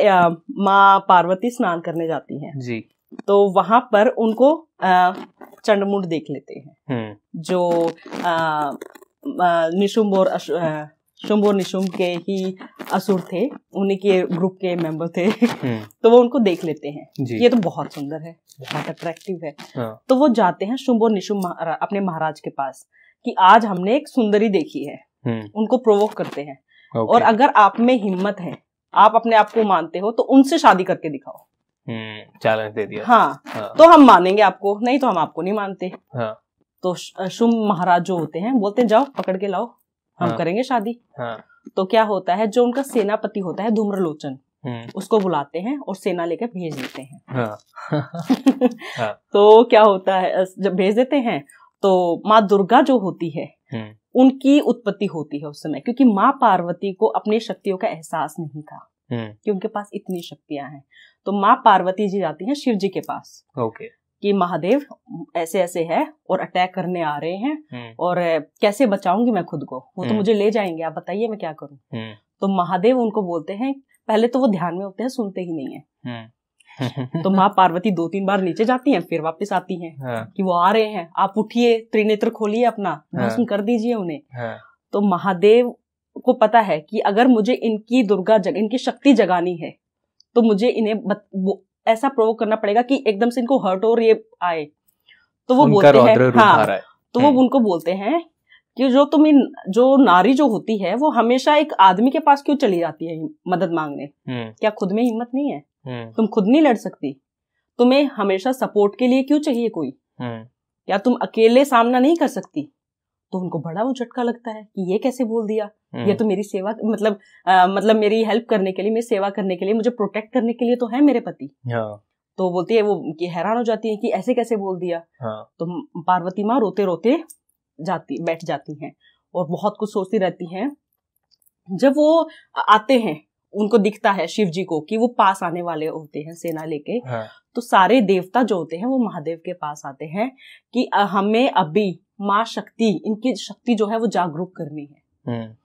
[SPEAKER 1] माँ पार्वती स्नान करने जाती हैं जी तो वहां पर उनको चंडमुंड देख लेते हैं हम्म। जो निशुम्ब और शुंभ और निशुम के ही असुर थे उन्हीं के ग्रुप के मेंबर थे हम्म। तो वो उनको देख लेते हैं ये तो बहुत सुंदर है बहुत अट्रैक्टिव है हाँ। तो वो जाते हैं शुंभ और निशुम महारा, अपने महाराज के पास कि आज हमने एक सुंदरी देखी है हम्म। उनको प्रोवोक करते हैं और अगर आप में हिम्मत है आप अपने आप को मानते हो तो उनसे शादी करके दिखाओ
[SPEAKER 3] चैलेंज हम्म, दे दिया हाँ, हाँ तो हम
[SPEAKER 1] मानेंगे आपको नहीं तो हम आपको नहीं मानते हाँ तो शुभ महाराज जो होते हैं बोलते हैं जाओ पकड़ के लाओ हम हाँ। करेंगे शादी हाँ, तो क्या होता है जो उनका सेनापति होता है धूम्रलोचन हम्म। उसको बुलाते हैं और सेना लेकर भेज देते हैं
[SPEAKER 2] हाँ। हाँ।
[SPEAKER 1] तो क्या होता है जब भेज देते हैं तो माँ दुर्गा जो होती है हम्म। उनकी उत्पत्ति होती है उस समय क्योंकि माँ पार्वती को अपनी शक्तियों का एहसास नहीं था हम्म। कि उनके पास इतनी शक्तियां हैं तो माँ पार्वती जी जाती हैं शिव जी के पास ओके okay. कि महादेव ऐसे ऐसे है और अटैक करने आ रहे हैं हम्म। और कैसे बचाऊंगी मैं खुद को वो तो हम्म। मुझे ले जाएंगे आप बताइए मैं क्या करूं हम्म। तो महादेव उनको बोलते हैं पहले तो वो ध्यान में होते हैं सुनते ही नहीं है तो माँ पार्वती दो तीन बार नीचे जाती हैं फिर वापस आती हैं हाँ। कि वो आ रहे हैं आप उठिए त्रिनेत्र खोलिए अपना भस्म हाँ। कर दीजिए उन्हें हाँ। तो महादेव को पता है कि अगर मुझे इनकी दुर्गा जग इनकी शक्ति जगानी है तो मुझे इन्हें ऐसा प्रोव करना पड़ेगा कि एकदम से इनको हर्ट और ये आए तो वो बोलते हैं हाँ तो वो हम्म। उनको बोलते हैं कि जो तुम इन जो नारी जो होती है वो हमेशा एक आदमी के पास क्यों चली जाती है मदद मांगने हम्म। क्या खुद में हिम्मत नहीं है हम्म। तुम खुद नहीं लड़ सकती तुम्हें हमेशा सपोर्ट के लिए क्यों चाहिए कोई या तुम अकेले सामना नहीं कर सकती तो उनको बड़ा वो झटका लगता है कि ये कैसे बोल दिया ये हम्म। तो मेरी सेवा मतलब आ, मतलब मेरी हेल्प करने के लिए मेरी सेवा करने के लिए मुझे प्रोटेक्ट करने के लिए तो है मेरे पति हाँ। तो बोलती है वो कि हैरान हो जाती है कि ऐसे कैसे बोल दिया हाँ। तो पार्वती माँ रोते रोते जाती बैठ जाती हैं और बहुत कुछ सोचती रहती हैं जब वो आते हैं उनको दिखता है शिव जी को कि वो पास आने वाले होते हैं सेना लेके हाँ। तो सारे देवता जो होते हैं वो महादेव के पास आते हैं कि हमें अभी माँ शक्ति इनकी शक्ति जो है वो जागरूक करनी है हम्म।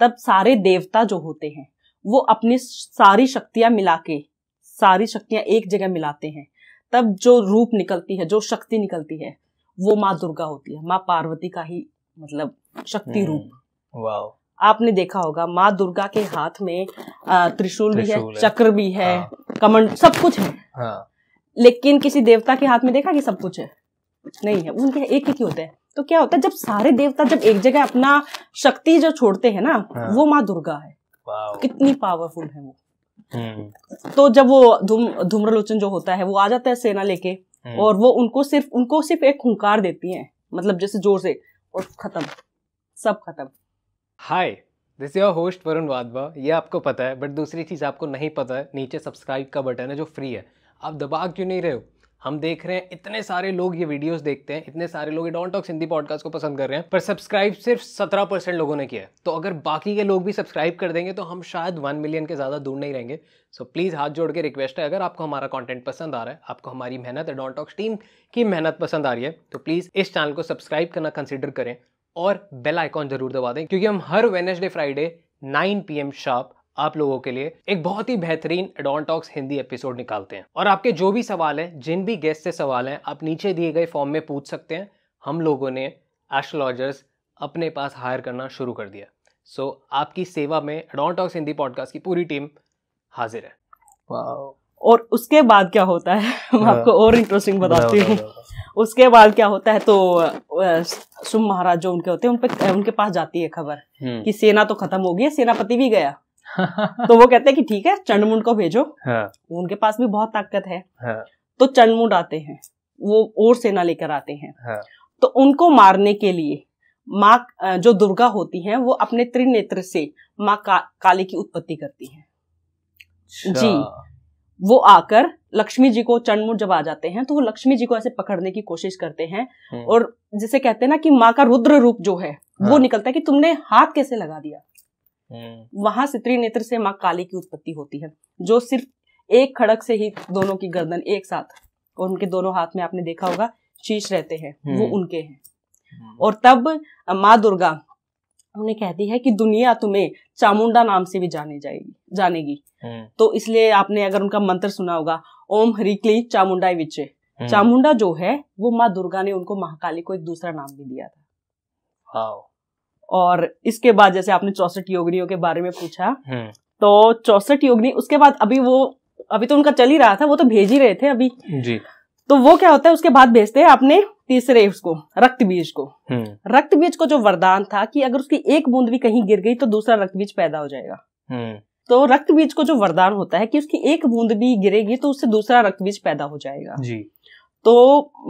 [SPEAKER 1] तब सारे देवता जो होते हैं वो अपनी सारी शक्तियां मिला के सारी शक्तियां एक जगह मिलाते हैं तब जो रूप निकलती है जो शक्ति निकलती है वो माँ दुर्गा होती है माँ पार्वती का ही मतलब शक्ति हम्म,
[SPEAKER 2] रूप
[SPEAKER 1] आपने देखा होगा माँ दुर्गा के हाथ में त्रिशूल भी है चक्र भी है हाँ। कमंड सब कुछ है हाँ। लेकिन किसी देवता के हाथ में देखा कि सब कुछ है नहीं है उनके एक एक ही होते हैं तो क्या होता है जब सारे देवता जब एक जगह अपना शक्ति जो छोड़ते हैं ना हाँ। वो माँ दुर्गा है कितनी पावरफुल है वो
[SPEAKER 2] हम्म।
[SPEAKER 1] तो जब वो धूम धूम्रलोचन जो होता है वो आ जाता है सेना लेके हम्म। और वो उनको सिर्फ उनको सिर्फ एक हुंकार देती है मतलब जैसे जोर से और खत्म सब खत्म
[SPEAKER 3] hi this your host Varun Wadhwa ये आपको पता है बट दूसरी चीज़ आपको नहीं पता है नीचे सब्सक्राइब का बटन है जो फ्री है आप दबा क्यों नहीं रहे हो हम देख रहे हैं इतने सारे लोग ये वीडियोस देखते हैं इतने सारे लोग डॉन टॉक्स हिंदी पॉडकास्ट को पसंद कर रहे हैं पर सब्सक्राइब सिर्फ सत्रह परसेंट लोगों ने किया है तो अगर बाकी के लोग भी सब्सक्राइब कर देंगे तो हम शायद वन मिलियन के ज़्यादा दूर नहीं रहेंगे सो so, प्लीज़ हाथ जोड़ के रिक्वेस्ट है अगर आपको हमारा कॉन्टेंट पसंद आ रहा है आपको हमारी मेहनत डॉन टॉक्स टीम की मेहनत पसंद आ रही है तो प्लीज़ इस चैनल को सब्सक्राइब करना कंसिडर करें और बेल आइकॉन जरूर दबा दें क्योंकि हम हर Wednesday Friday nine P M sharp आप लोगों के लिए एक बहुत ही बेहतरीन एडॉन टॉक्स हिंदी एपिसोड निकालते हैं और आपके जो भी सवाल हैं जिन भी गेस्ट से सवाल हैं आप नीचे दिए गए फॉर्म में पूछ सकते हैं हम लोगों ने एस्ट्रोलॉजर्स अपने पास हायर करना शुरू कर दिया सो so, आपकी सेवा में एडॉन टॉक्स हिंदी पॉडकास्ट की पूरी टीम हाजिर है
[SPEAKER 1] और उसके बाद क्या होता है मैं आपको हाँ। और इंटरेस्टिंग बताती हूँ उसके बाद क्या होता है तो सुम महाराज जो उनके होते हैं उन पर उनके पास जाती है खबर हम्म। कि सेना तो खत्म हो गई है सेनापति भी गया तो वो कहते हैं कि ठीक है चंडमुंड को भेजो हाँ। उनके पास भी बहुत ताकत है हाँ। तो चंडमुंड आते हैं वो और सेना लेकर आते हैं हाँ। तो उनको मारने के लिए माँ जो दुर्गा होती हैं वो अपने त्रिनेत्र से माँ का, काली की उत्पत्ति करती हैं अच्छा। जी वो आकर लक्ष्मी जी को चंडमुंड जब आ जाते हैं तो वो लक्ष्मी जी को ऐसे पकड़ने की कोशिश करते हैं हम्म। और जिसे कहते हैं ना कि माँ का रुद्र रूप जो है हाँ। वो निकलता है कि तुमने हाथ कैसे लगा दिया हम्म। वहां से त्रिनेत्र से माँ काली की उत्पत्ति होती है जो सिर्फ एक खड़क से ही दोनों की गर्दन एक साथ और उनके दोनों हाथ में आपने देखा होगा शीश रहते हैं वो हम्म। उनके हैं हम्म। और तब माँ दुर्गा उन्हें कहती है कि दुनिया तुम्हें चामुंडा नाम से भी जाने जाएगी जानेगी तो इसलिए आपने अगर उनका मंत्र सुना होगा ओम हरि क्ली चामुंडा विचे चामुंडा जो है वो माँ दुर्गा ने उनको महाकाली को एक दूसरा नाम भी दिया था और इसके बाद जैसे आपने चौसठ योगनियों के बारे में पूछा हम्म। तो चौसठ योगनी उसके बाद अभी वो अभी तो उनका चल ही रहा था वो तो भेज ही रहे थे अभी जी तो वो क्या होता है उसके बाद भेजते हैं आपने तीसरे उसको रक्त बीज को हम्म। रक्त बीज को जो वरदान था कि अगर उसकी एक बूंद भी कहीं गिर गई तो दूसरा रक्त बीज पैदा हो जाएगा हम्म। तो रक्त बीज को जो वरदान होता है कि उसकी एक बूंद भी गिरेगी तो उससे दूसरा रक्त बीज पैदा हो जाएगा जी तो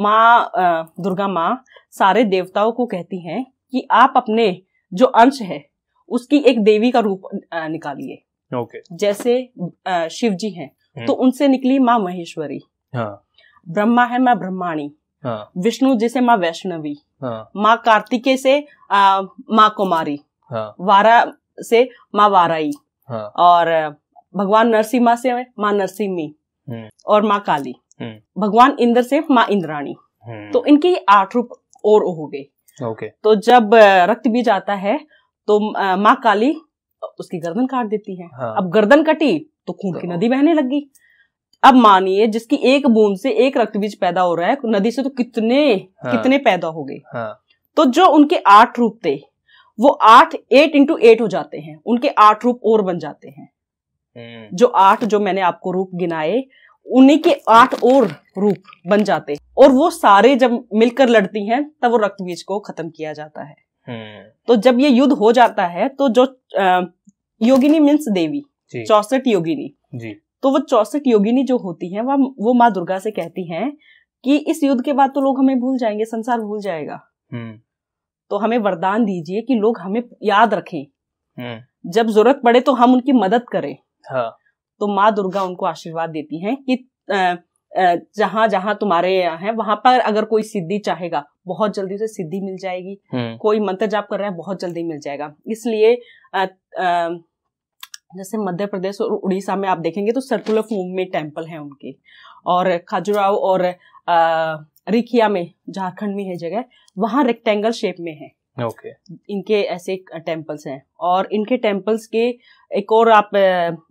[SPEAKER 1] माँ दुर्गा माँ सारे देवताओं को कहती हैं कि आप अपने जो अंश है उसकी एक देवी का रूप निकालिए okay. जैसे शिव जी हैं हम्म। तो उनसे निकली माँ महेश्वरी हाँ. ब्रह्मा है माँ ब्रह्माणी हाँ. विष्णु जैसे माँ वैष्णवी हाँ. माँ कार्तिकेय से माँ कुमारी हाँ. वारा से माँ वाराई हाँ. और भगवान नरसिम्हा से माँ नरसिम्ही हम्म। और माँ काली हम्म। भगवान इंद्र से माँ इंद्राणी तो इनके आठ रूप और हो गए okay. तो जब रक्त बीज आता है तो माँ काली उसकी गर्दन काट देती है हाँ। अब गर्दन कटी तो खून की तो नदी बहने लगी अब मानिए जिसकी एक बूंद से एक रक्त बीज पैदा हो रहा है नदी से तो कितने हाँ। कितने पैदा हो गए हाँ। तो जो उनके आठ रूप थे वो आठ एट इंटू एट हो जाते हैं उनके आठ रूप और बन जाते हैं हम्म। जो आठ जो मैंने आपको रूप गिनाए उन्हीं के आठ और रूप बन जाते हैं और वो सारे जब मिलकर लड़ती हैं तब वो रक्त बीज को खत्म किया जाता है हम्म। तो जब ये युद्ध हो जाता है तो जो योगिनी मीन्स देवी चौसठ योगिनी जी तो वो चौसठ योगिनी जो होती है वह वो माँ दुर्गा से कहती हैं कि इस युद्ध के बाद तो लोग हमें भूल जाएंगे संसार भूल जाएगा हम्म। तो हमें वरदान दीजिए कि लोग हमें याद रखें
[SPEAKER 2] हम्म।
[SPEAKER 1] जब जरूरत पड़े तो हम उनकी मदद करें हाँ। तो माँ दुर्गा उनको आशीर्वाद देती हैं कि जहां जहां तुम्हारे हैं वहां पर अगर कोई सिद्धि चाहेगा बहुत जल्दी उसे सिद्धि मिल जाएगी हम्म। कोई मंत्र जाप कर रहा है बहुत जल्दी मिल जाएगा इसलिए जैसे मध्य प्रदेश और उड़ीसा में आप देखेंगे तो सर्कुलर ऑफ में टेम्पल है उनके और खाजुराव और अः रिखिया में झारखंड में है जगह वहां रेक्टेंगल शेप में है ओके okay. इनके ऐसे टेम्पल्स हैं और इनके टेम्पल्स के एक और आप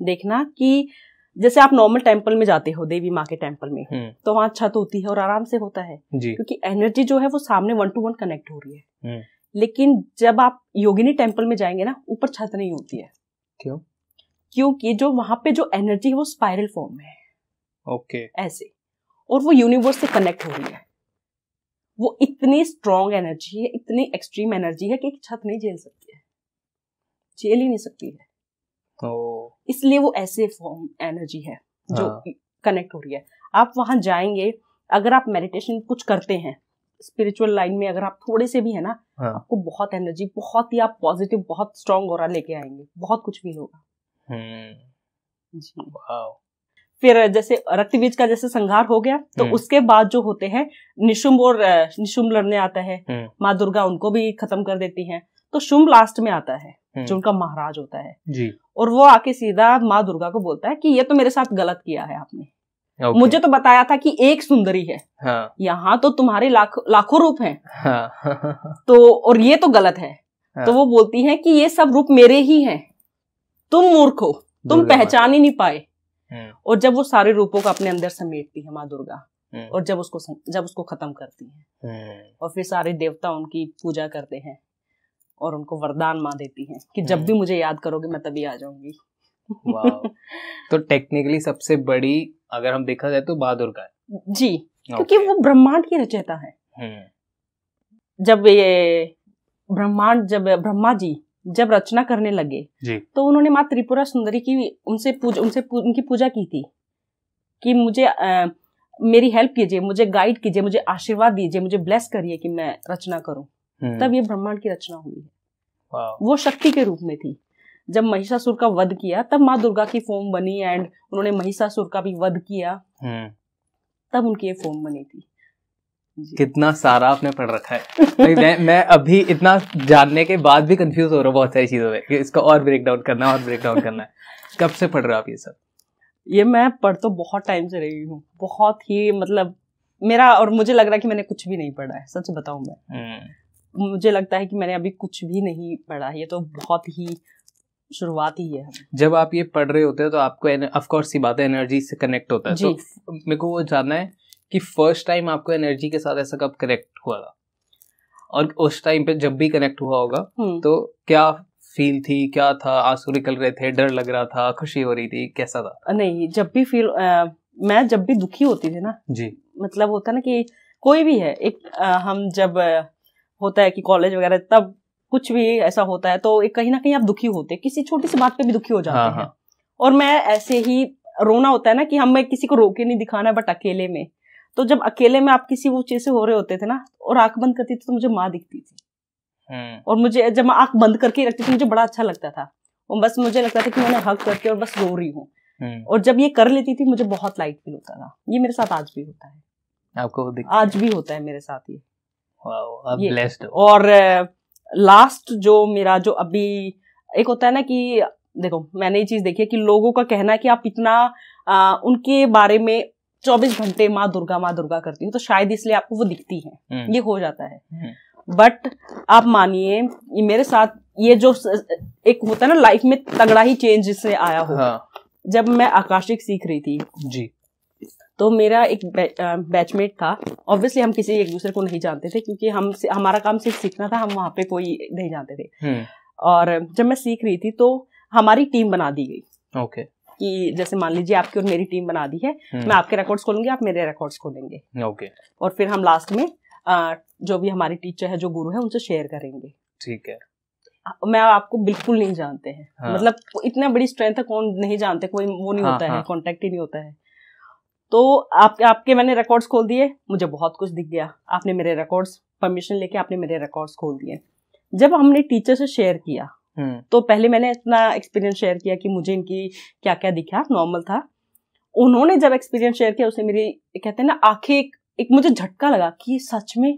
[SPEAKER 1] देखना कि जैसे आप नॉर्मल टेम्पल में जाते हो देवी माँ के टेम्पल में हुँ. हम्म। तो वहाँ छत होती है और आराम से होता है जी. क्योंकि एनर्जी जो है वो सामने वन टू वन कनेक्ट हो रही है हुँ. हम्म। लेकिन जब आप योगिनी टेम्पल में जाएंगे ना ऊपर छत नहीं होती है क्यों क्योंकि जो वहां पे जो एनर्जी है वो स्पाइरल फॉर्म में है ओके ऐसे और वो यूनिवर्स से कनेक्ट हो रही है वो इतनी स्ट्रॉन्ग एनर्जी है इतनी एक्सट्रीम एनर्जी है कि एक छत नहीं झेल सकती है झेल ही नहीं सकती है तो इसलिए वो ऐसे फॉर्म एनर्जी है जो कनेक्ट हाँ। हो रही है आप वहां जाएंगे अगर आप मेडिटेशन कुछ करते हैं स्पिरिचुअल लाइन में अगर आप थोड़े से भी है ना हाँ। आपको बहुत एनर्जी बहुत ही आप पॉजिटिव बहुत स्ट्रांग और लेके आएंगे बहुत कुछ भी होगा
[SPEAKER 2] हम्म। जी वाह
[SPEAKER 1] फिर जैसे रक्त बीज का जैसे संघार हो गया तो हम्म। उसके बाद जो होते हैं निशुम्भ और निशुम्भ लड़ने आता है हम्म। माँ दुर्गा उनको भी खत्म कर देती हैं तो शुम्भ लास्ट में आता है हम्म। जो उनका महाराज होता है जी और वो आके सीधा माँ दुर्गा को बोलता है कि ये तो मेरे साथ गलत किया है आपने Okay. मुझे तो बताया था कि एक सुंदरी है हाँ. यहाँ तो तुम्हारे लाख लाखों रूप है
[SPEAKER 2] हाँ.
[SPEAKER 1] तो और ये तो गलत है हाँ. तो वो बोलती है कि ये सब रूप मेरे ही हैं तुम मूर्ख हो तुम पहचान ही नहीं पाए हम्म। और जब वो सारे रूपों को अपने अंदर समेटती है माँ दुर्गा हम्म। और जब उसको जब उसको खत्म करती
[SPEAKER 2] है हम्म।
[SPEAKER 1] और फिर सारे देवता उनकी पूजा करते हैं और उनको वरदान माँ देती है कि जब भी मुझे याद करोगे मैं तभी आ जाऊंगी
[SPEAKER 3] तो टेक्निकली सबसे बड़ी अगर हम देखा जाए तो माँ दुर्गा है जी क्योंकि
[SPEAKER 1] वो ब्रह्मांड की रचयिता है जब ये ब्रह्मांड जब ब्रह्मा जी जब रचना करने लगे तो उन्होंने माँ त्रिपुरा सुंदरी की उनसे पूज, उनसे पूज, उनकी पूजा की थी कि मुझे आ, मेरी हेल्प कीजिए मुझे गाइड कीजिए मुझे आशीर्वाद दीजिए मुझे ब्लेस करिए कि मैं रचना करूं हम्म। तब ये ब्रह्मांड की रचना हुई है वो शक्ति के रूप में थी जब महिषासुर का वध किया तब माँ दुर्गा की फॉर्म बनी एंड उन्होंने महिषासुर का भी वध किया हम्म। तब उनकी ये फॉर्म बनी थी
[SPEAKER 3] कितना सारा आपने पढ़ रखा है भाई मैं मैं अभी इतना जानने के बाद भी कंफ्यूज हो रहा हूँ बहुत सारी चीज़ों में कि इसका और ब्रेक डाउन करना है और ब्रेक डाउन करना है कब से पढ़ रहे हो आप ये सब
[SPEAKER 1] ये मैं पढ़ तो बहुत टाइम से रही हूँ बहुत ही मतलब मेरा और मुझे लग रहा है कि मैंने कुछ भी नहीं पढ़ा है सच बताऊ मैं
[SPEAKER 3] हम्म।
[SPEAKER 1] मुझे लगता है कि मैंने अभी कुछ भी नहीं पढ़ा है ये तो बहुत ही शुरुआत ही है
[SPEAKER 3] जब आप ये पढ़ रहे होते हैं तो आपको ऑफ कोर्स ये बात है एनर्जी से कनेक्ट होता है तो मेरे को वो जानना है कि फर्स्ट टाइम आपको एनर्जी के साथ ऐसा कब कनेक्ट हुआ था और उस टाइम पे जब भी कनेक्ट हुआ होगा हम्म। तो क्या फील थी क्या था आंसू निकल रहे थे डर लग रहा था खुशी हो रही थी कैसा था
[SPEAKER 1] नहीं जब भी फील आ, मैं जब भी दुखी होती थी ना जी मतलब होता ना कि कोई भी है एक आ, हम जब होता है कि कॉलेज वगैरह तब कुछ भी ऐसा होता है तो एक कहीं ना कहीं आप दुखी होते किसी छोटी सी बात पे भी दुखी हो जाते हाँ, हाँ। हैं और मैं ऐसे ही रोना होता है ना कि हमें किसी को रोके नहीं दिखाना बट अकेले में तो जब अकेले में आप किसी वो चीज से हो रहे होते थे ना और आंख बंद करती थी तो मुझे माँ दिखती थी हम्म। और मुझे जब मैं आंख बंद करके रखती थी मुझे बड़ा अच्छा लगता था और बस मुझे लगता था कि मैंने हक करके और बस रो रही हूँ हम्म। और जब ये कर लेती थी मुझे बहुत लाइट फील होता था ये मेरे साथ आज भी होता
[SPEAKER 3] है आपको
[SPEAKER 1] आज भी होता है मेरे साथ ये ब्लेस्ड और लास्ट जो मेरा जो अभी एक होता है ना कि देखो मैंने ये चीज देखी है कि लोगों का कहना है कि आप इतना आ, उनके बारे में चौबीस घंटे माँ दुर्गा माँ दुर्गा करती हूँ तो शायद इसलिए आपको वो दिखती है हम्म। ये हो जाता है
[SPEAKER 2] हम्म।
[SPEAKER 1] बट आप मानिए मेरे साथ ये जो एक होता है ना लाइफ में तगड़ा ही चेंज जिससे आया हो हाँ. जब मैं आकाशिक सीख रही थी जी तो मेरा एक बैचमेट था ऑब्वियसली हम किसी एक दूसरे को नहीं जानते थे क्योंकि हम हमारा काम सिर्फ सीखना था हम वहां पे कोई नहीं जानते थे हम्म। और जब मैं सीख रही थी तो हमारी टीम बना दी गई ओके okay. कि जैसे मान लीजिए आपकी और मेरी टीम बना दी है हम्म। मैं आपके रिकॉर्ड्स खोलूंगी आप मेरे रिकॉर्ड्स खोलेंगे ओके और फिर हम लास्ट में जो भी हमारे टीचर है जो गुरु है उनसे शेयर करेंगे ठीक है मैं आपको बिल्कुल नहीं जानते हैं हाँ। मतलब इतना बड़ी स्ट्रेंथ है कौन नहीं जानते कोई वो नहीं हाँ, होता हाँ. है कॉन्टेक्ट ही नहीं होता है तो आप आपके मैंने रिकॉर्ड्स खोल दिए मुझे बहुत कुछ दिख गया आपने मेरे रिकॉर्ड्स परमिशन लेके आपने मेरे रिकॉर्ड्स खोल दिए जब हमने टीचर से शेयर किया हम्म। तो पहले मैंने अपना एक्सपीरियंस शेयर किया कि मुझे इनकी क्या क्या दिखा नॉर्मल था उन्होंने जब एक्सपीरियंस शेयर किया उसने मेरी कहते हैं ना आंखें एक, एक मुझे झटका लगा कि सच में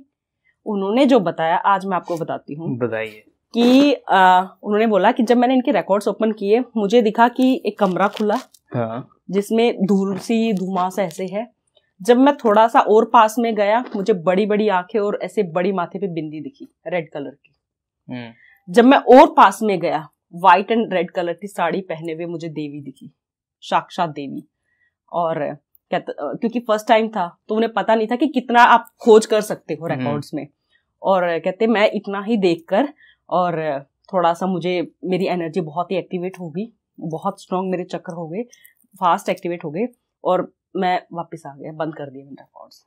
[SPEAKER 1] उन्होंने जो बताया आज मैं आपको बताती हूँ बताइए कि आ, उन्होंने बोला कि जब मैंने इनके रिकॉर्ड्स ओपन किए मुझे दिखा कि एक कमरा खुला हाँ। जिसमें धूल सी धुमास ऐसे है जब मैं थोड़ा सा और पास में गया मुझे बड़ी बड़ी आंखें और ऐसे बड़ी माथे पे बिंदी दिखी रेड कलर की हम्म। जब मैं और पास में गया व्हाइट एंड रेड कलर की साड़ी पहने हुए मुझे देवी दिखी साक्षात देवी और कहता क्योंकि फर्स्ट टाइम था तो उन्हें पता नहीं था कि कितना आप खोज कर सकते हो रिकॉर्ड्स हम्म। में और कहते मैं इतना ही देखकर और थोड़ा सा मुझे मेरी एनर्जी बहुत ही एक्टिवेट होगी बहुत स्ट्रॉन्ग मेरे चक्कर हो गए फास्ट एक्टिवेट हो गए और मैं वापस आ गया बंद कर दिया मैंने रिकॉर्ड्स